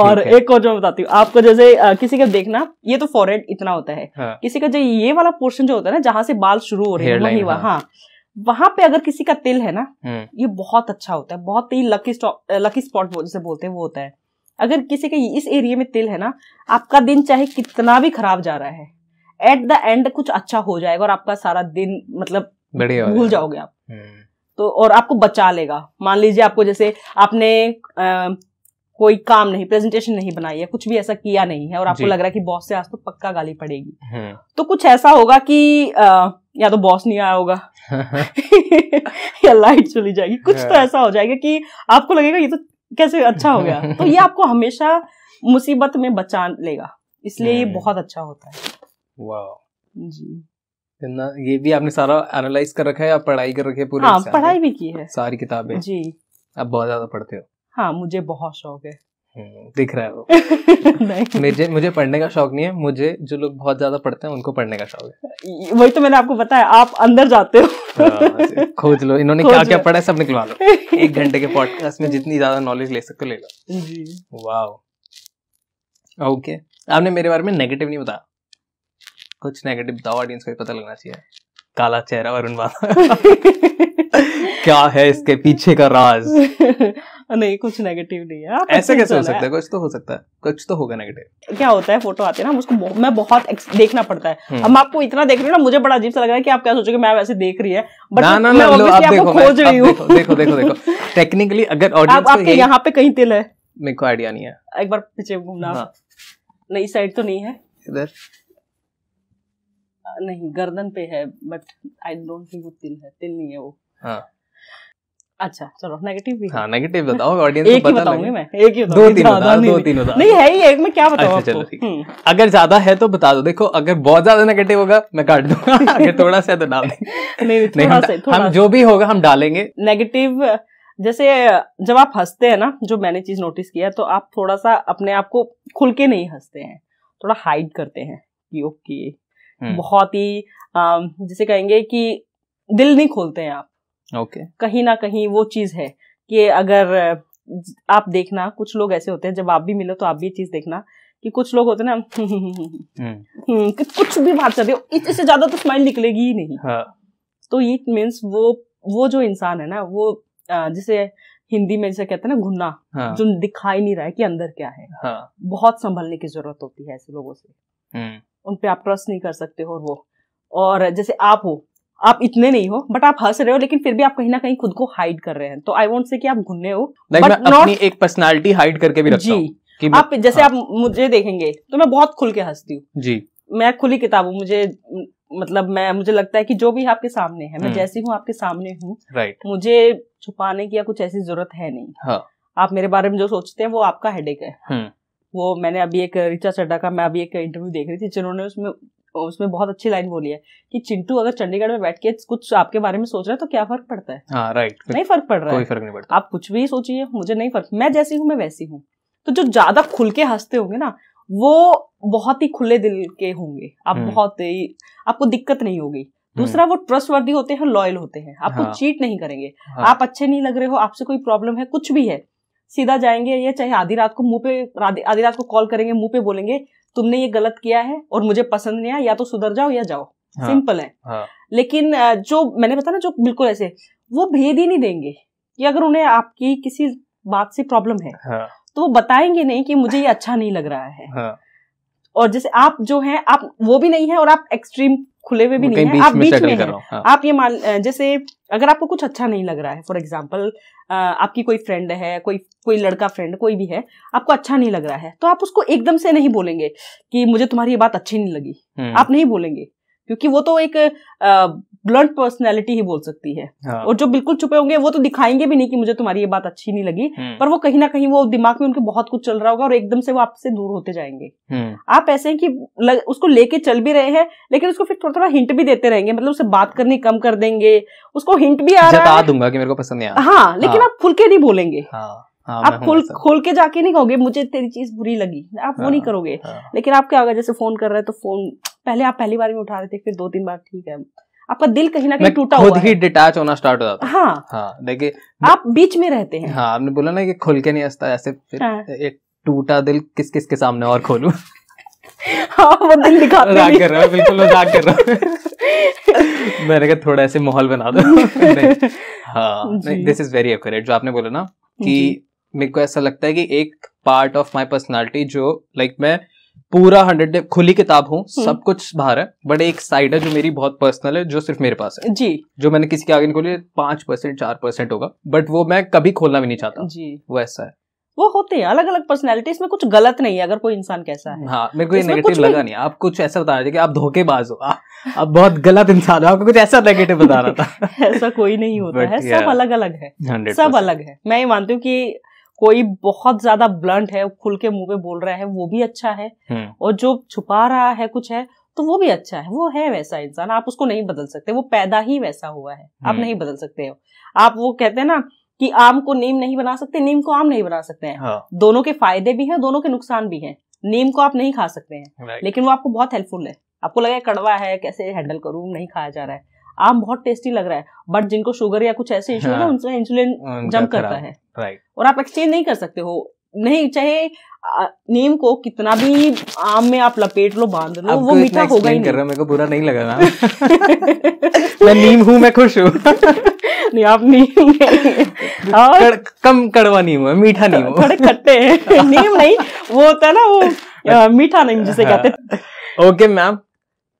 [SPEAKER 1] और एक और जो बताती हूँ आपको जैसे किसी का देखना ये तो फॉरहेड इतना होता है हाँ। किसी का जो ये वाला पोर्शन जो होता है ना जहाँ से बाल शुरू हो रहे हैं हाँ, हाँ वहां पे अगर किसी का तिल है ना हम्म। ये बहुत अच्छा होता है बहुत ही लकी लकी स्पॉट जिसे बोलते हैं वो होता है अगर किसी के इस एरिया में तिल है ना आपका दिन चाहे कितना भी खराब जा रहा है एट द एंड कुछ अच्छा हो जाएगा और आपका सारा दिन मतलब भूल जाओगे आप हम्म। तो और आपको बचा लेगा मान लीजिए आपको जैसे आपने आ, कोई काम नहीं प्रेजेंटेशन नहीं बनाई है कुछ भी ऐसा किया नहीं है और आपको लग रहा है कि बॉस से आज तो पक्का गाली पड़ेगी हाँ। तो कुछ ऐसा होगा कि आ, या तो बॉस नहीं आया होगा या लाइट चली जाएगी कुछ तो हाँ। ऐसा हो जाएगा कि आपको लगेगा ये तो कैसे अच्छा हो गया तो ये आपको हमेशा मुसीबत में बचा लेगा इसलिए ये हाँ। बहुत अच्छा होता
[SPEAKER 3] है जी ये भी आपने सारा एनालाइज कर रखा है या पढ़ाई कर रखी है पूरी हाँ, पढ़ाई भी की है सारी किताबें जी आप बहुत ज्यादा पढ़ते हो
[SPEAKER 1] हाँ मुझे बहुत शौक है
[SPEAKER 3] हम्म, दिख रहा है वो नहीं मुझे मुझे पढ़ने का शौक नहीं है मुझे जो लोग बहुत ज्यादा पढ़ते हैं उनको पढ़ने का शौक
[SPEAKER 1] है वही तो मैंने आपको बताया आप अंदर जाते हो हाँ,
[SPEAKER 3] खोज लो इन्होंने क्या क्या पढ़ा है सब निकलवा लो एक घंटे के पॉडकास्ट में जितनी ज्यादा नॉलेज ले सकते हो ले लो जी वाह ओके आपने मेरे बारे में नेगेटिव नहीं बताया कुछ नेगेटिव बताओ ऑडियंस को पता लगना चाहिए काला चेहरा वरुण बाला क्या है इसके पीछे का राज
[SPEAKER 1] नहीं कुछ नेगेटिव नहीं है ऐसे कैसे हो सकता है
[SPEAKER 3] कुछ तो हो सकता है कुछ तो होगा नेगेटिव
[SPEAKER 1] क्या होता है फोटो आते हैं ना उसको मैं बहुत देखना पड़ता है अब हम्म। आपको इतना देख रही हो ना मुझे बड़ा अजीब सा लग रहा है कि आप क्या सोचोगे मैं वैसे देख रही है बट ना, ना, ना, मैं आपको खोज रही हूँ
[SPEAKER 3] देखो देखो देखो टेक्निकली अगर आपके यहाँ पे कहीं तिल है मेरे को आइडिया नहीं है
[SPEAKER 1] एक बार पीछे घूमना हाँ। नहीं साइड तो नहीं है इधर नहीं गर्दन पे है बट आई डोंट थिंक वो तिल है तिल नहीं है वो हाँ अच्छा चलो नेगेटिव भी हाँ
[SPEAKER 3] नेगेटिव बताओ ऑडियंस को पता लगे मैं एक ही दो तीन बता दो तीन बता नहीं
[SPEAKER 1] है ही एक मैं क्या बताऊं अच्छा चलो ठीक हम्म।
[SPEAKER 3] अगर ज्यादा है तो बता दो देखो अगर बहुत ज्यादा नेगेटिव होगा मैं काट दूंगा अगर थोड़ा सा तो डाल देंगे नहीं थोड़ा हम जो भी होगा हम डालेंगे नेगेटिव
[SPEAKER 1] जैसे जब आप हंसते हैं ना जो मैंने चीज नोटिस किया तो आप थोड़ा सा अपने आप को खुल के नहीं हंसते हैं थोड़ा हाइड करते हैं कि ओके हम्म। बहुत ही जिसे कहेंगे कि दिल नहीं खोलते हैं आप ओके okay. कहीं ना कहीं वो चीज है कि अगर आप देखना कुछ लोग ऐसे होते हैं जब आप भी मिलो तो आप भी चीज देखना कि कुछ लोग होते हैं ना हम्म। हम्म, कि कुछ भी बात करते हो इससे ज्यादा तो स्माइल निकलेगी ही नहीं हाँ. तो इट मीन्स वो वो जो इंसान है ना वो जिसे हिंदी में जैसे कहते हैं ना घुन्ना हाँ. जो दिखाई नहीं रहा है कि अंदर क्या है हाँ. बहुत संभलने की जरूरत होती है ऐसे लोगों से उन पर आप ट्रस्ट नहीं कर सकते हो वो और जैसे आप हो आप इतने नहीं हो बट आप हंस रहे हो लेकिन फिर भी आप कहीं ना कहीं खुद को हाइड कर रहे हैं तो आई वॉन्ट से कि आप घुन्ने हो like
[SPEAKER 3] एक पर्सनालिटी हाइड करके भी जी कि आप
[SPEAKER 1] जैसे हाँ. आप मुझे देखेंगे तो मैं बहुत खुल के हंसती हूँ जी मैं खुली किताब हूँ मुझे मतलब मैं मुझे लगता है कि जो भी आपके सामने है मैं हम्म। जैसी हूँ आपके सामने हूँ राइट मुझे छुपाने की या कुछ ऐसी जरूरत है नहीं हाँ. आप मेरे बारे में जो सोचते हैं वो आपका हेडेक है हम्म। वो मैंने अभी एक रिचा चड्डा का मैं अभी एक इंटरव्यू देख रही थी जिन्होंने उसमें उसमें बहुत अच्छी लाइन बोली है कि चिंटू अगर चंडीगढ़ में बैठ के कुछ आपके बारे में सोच रहे हैं तो क्या फर्क पड़ता है
[SPEAKER 3] आ, हाँ, राइट नहीं फर्क पड़ रहा है फर्क नहीं पड़ता
[SPEAKER 1] आप कुछ भी सोचिए मुझे नहीं फर्क मैं जैसी हूँ मैं वैसी हूँ तो जो ज्यादा खुल के हंसते होंगे ना वो बहुत ही खुले दिल के होंगे आप हम्म। बहुत ही आपको दिक्कत नहीं होगी हम्म। दूसरा वो ट्रस्ट वर्दी होते हैं लॉयल होते हैं आपको हाँ। चीट नहीं करेंगे हाँ। आप अच्छे नहीं लग रहे हो आपसे कोई प्रॉब्लम है कुछ भी है सीधा जाएंगे या चाहे आधी रात को मुंह पे आधी रात को कॉल करेंगे मुंह पे बोलेंगे तुमने ये गलत किया है और मुझे पसंद नहीं आया या तो सुधर जाओ या जाओ हाँ, सिंपल है हाँ. लेकिन जो मैंने बताया ना जो बिल्कुल ऐसे वो भेद ही नहीं देंगे कि अगर उन्हें आपकी किसी बात से प्रॉब्लम है हाँ. तो वो बताएंगे नहीं कि मुझे ये अच्छा नहीं लग रहा है हाँ. और जैसे आप जो है आप वो भी नहीं है और आप एक्सट्रीम खुले हुए भी नहीं है आप बीच में हैं हाँ। आप ये मान जैसे अगर आपको कुछ अच्छा नहीं लग रहा है फॉर एग्जाम्पल आपकी कोई फ्रेंड है कोई कोई लड़का फ्रेंड कोई भी है आपको अच्छा नहीं लग रहा है तो आप उसको एकदम से नहीं बोलेंगे कि मुझे तुम्हारी ये बात अच्छी नहीं लगी हम्म। आप नहीं बोलेंगे क्योंकि वो तो एक ब्लंट पर्सनैलिटी ही बोल सकती है हाँ। और जो बिल्कुल छुपे होंगे वो तो दिखाएंगे भी नहीं कि मुझे तुम्हारी ये बात अच्छी नहीं लगी हम्म। पर वो कहीं ना कहीं वो दिमाग में उनके बहुत कुछ चल रहा होगा और एकदम से वो आपसे दूर होते जाएंगे हम्म। आप ऐसे हैं कि लग, उसको लेके चल भी रहे हैं लेकिन उसको फिर थोड़ा थोड़ा हिंट भी देते रहेंगे मतलब उससे बात करनी कम कर देंगे उसको हिंट भी आ रहा है
[SPEAKER 3] दूंगा कि मेरे को पसंद नहीं हाँ लेकिन हाँ। आप
[SPEAKER 1] खुल के नहीं बोलेंगे हाँ, हाँ, आप खोल खोल के जाके नहीं कहोगे मुझे तेरी चीज बुरी लगी आप वो नहीं करोगे लेकिन आप क्या होगा जैसे फोन कर रहे हैं तो फोन पहले आप पहली बार में उठा रहे थे फिर दो तीन बार ठीक है आपका दिल कहीं ना कहीं टूटा खुद
[SPEAKER 3] ही डिटैच होना स्टार्ट हो जाता है हाँ हाँ देखिए आप बीच में रहते हैं हाँ आपने बोला ना कि खुल के नहीं हंसता ऐसे फिर हाँ. एक टूटा दिल किस किस के सामने और खोलू हाँ वो दिल दिखाते मजाक कर रहा हूँ बिल्कुल मजाक कर रहा हूँ मैंने कहा थोड़ा ऐसे माहौल बना दो हाँ दिस इज वेरी एक्यूरेट जो आपने बोला ना कि मेरे को ऐसा लगता है कि एक पार्ट ऑफ माय पर्सनालिटी जो लाइक like, मैं पूरा हंड्रेड खुली किताब हूँ हम्म। सब कुछ बाहर है बट एक साइड है जो मेरी बहुत पर्सनल है जो सिर्फ मेरे पास है जी जो मैंने किसी के आगे खोली पांच परसेंट चार परसेंट होगा बट वो मैं कभी खोलना भी नहीं चाहता जी वो ऐसा है
[SPEAKER 1] वो होते हैं अलग अलग पर्सनैलिटी इसमें कुछ गलत नहीं है अगर कोई इंसान कैसा है हाँ मेरे को ये नेगेटिव लगा
[SPEAKER 3] नहीं आप कुछ ऐसा बता रहे थे कि आप धोखेबाज हो आ, आप बहुत गलत इंसान हो आपको कुछ ऐसा नेगेटिव बता रहा
[SPEAKER 1] था ऐसा कोई नहीं होता है सब अलग अलग है सब अलग है मैं ये मानती हूँ की कोई बहुत ज्यादा ब्लंट है खुल के मुंह पे बोल रहा है वो भी अच्छा है हम्म। और जो छुपा रहा है कुछ है तो वो भी अच्छा है वो है वैसा इंसान आप उसको नहीं बदल सकते वो पैदा ही वैसा हुआ है आप हम्म। नहीं बदल सकते हो आप वो कहते हैं ना कि आम को नीम नहीं बना सकते नीम को आम नहीं बना सकते हैं हाँ। दोनों के फायदे भी हैं दोनों के नुकसान भी हैं नीम को आप नहीं खा सकते हैं लेकिन वो आपको बहुत हेल्पफुल है आपको लगा कड़वा है कैसे हैंडल करूं नहीं खाया जा रहा है आम बहुत टेस्टी लग रहा है बट जिनको शुगर या कुछ ऐसे इशू है ना हाँ। उनसे इंसुलिन
[SPEAKER 3] हाँ, जम्प करता है राइट
[SPEAKER 1] और आप एक्सचेंज नहीं कर सकते हो नहीं चाहे नीम को कितना भी आम में आप लपेट लो बांध लो वो तो मीठा होगा ही नहीं कर
[SPEAKER 3] रहा मेरे को बुरा नहीं लगा ना मैं नीम हूँ मैं खुश हूँ
[SPEAKER 1] नहीं आप नीम
[SPEAKER 3] और कड़, कम कड़वा नीम है मीठा नीम थोड़े
[SPEAKER 1] खट्टे हैं नीम नहीं वो होता है ना वो मीठा नीम जिसे हाँ। कहते
[SPEAKER 3] हैं okay ma'am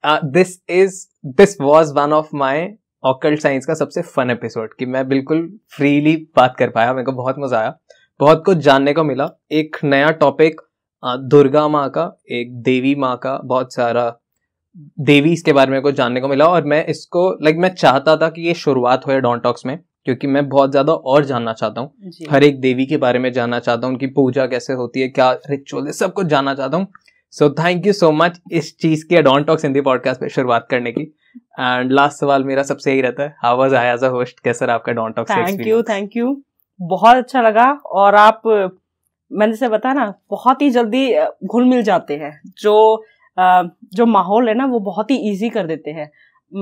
[SPEAKER 3] this is this was one of my occult science का सबसे फन एपिसोड कि मैं बिल्कुल फ्रीली बात कर पाया मेरे को बहुत मजा आया बहुत कुछ जानने को मिला एक नया टॉपिक uh, दुर्गा माँ का एक देवी माँ का बहुत सारा देवी इसके बारे में कुछ जानने को मिला और मैं इसको लाइक मैं चाहता था कि ये शुरुआत हो डॉन टॉक्स में क्योंकि मैं बहुत ज़्यादा और जानना चाहता हूँ हर एक देवी के बारे में जानना चाहता हूँ उनकी पूजा कैसे होती है क्या रिचुअल है सब कुछ जानना चाहता हूँ so thank you so much इस चीज के डॉन टॉक्स हिंदी पॉडकास्ट पे शुरुआत करने की एंड लास्ट सवाल मेरा सबसे यही रहता है how was I as a host कैसा रहा आपका Don Talks thank you
[SPEAKER 1] thank you बहुत अच्छा लगा और आप मैंने से बताया ना बहुत ही जल्दी घुल मिल जाते हैं जो जो माहौल है ना वो बहुत ही इजी कर देते हैं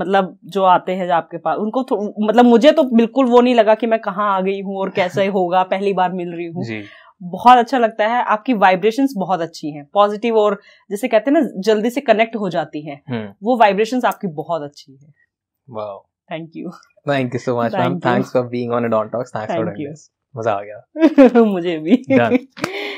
[SPEAKER 1] मतलब जो आते हैं आपके पास उनको मतलब मुझे तो बिल्कुल वो नहीं लगा कि मैं कहाँ आ गई हूँ और कैसे होगा पहली बार मिल रही हूँ बहुत अच्छा लगता है आपकी वाइब्रेशन बहुत अच्छी हैं पॉजिटिव और जैसे कहते हैं ना जल्दी से कनेक्ट हो जाती है हम्म। वो वाइब्रेशन आपकी बहुत अच्छी है thank you
[SPEAKER 3] thank you so much ma'am thanks for being on a Don Talks thanks for doing this मजा आ
[SPEAKER 1] गया मुझे भी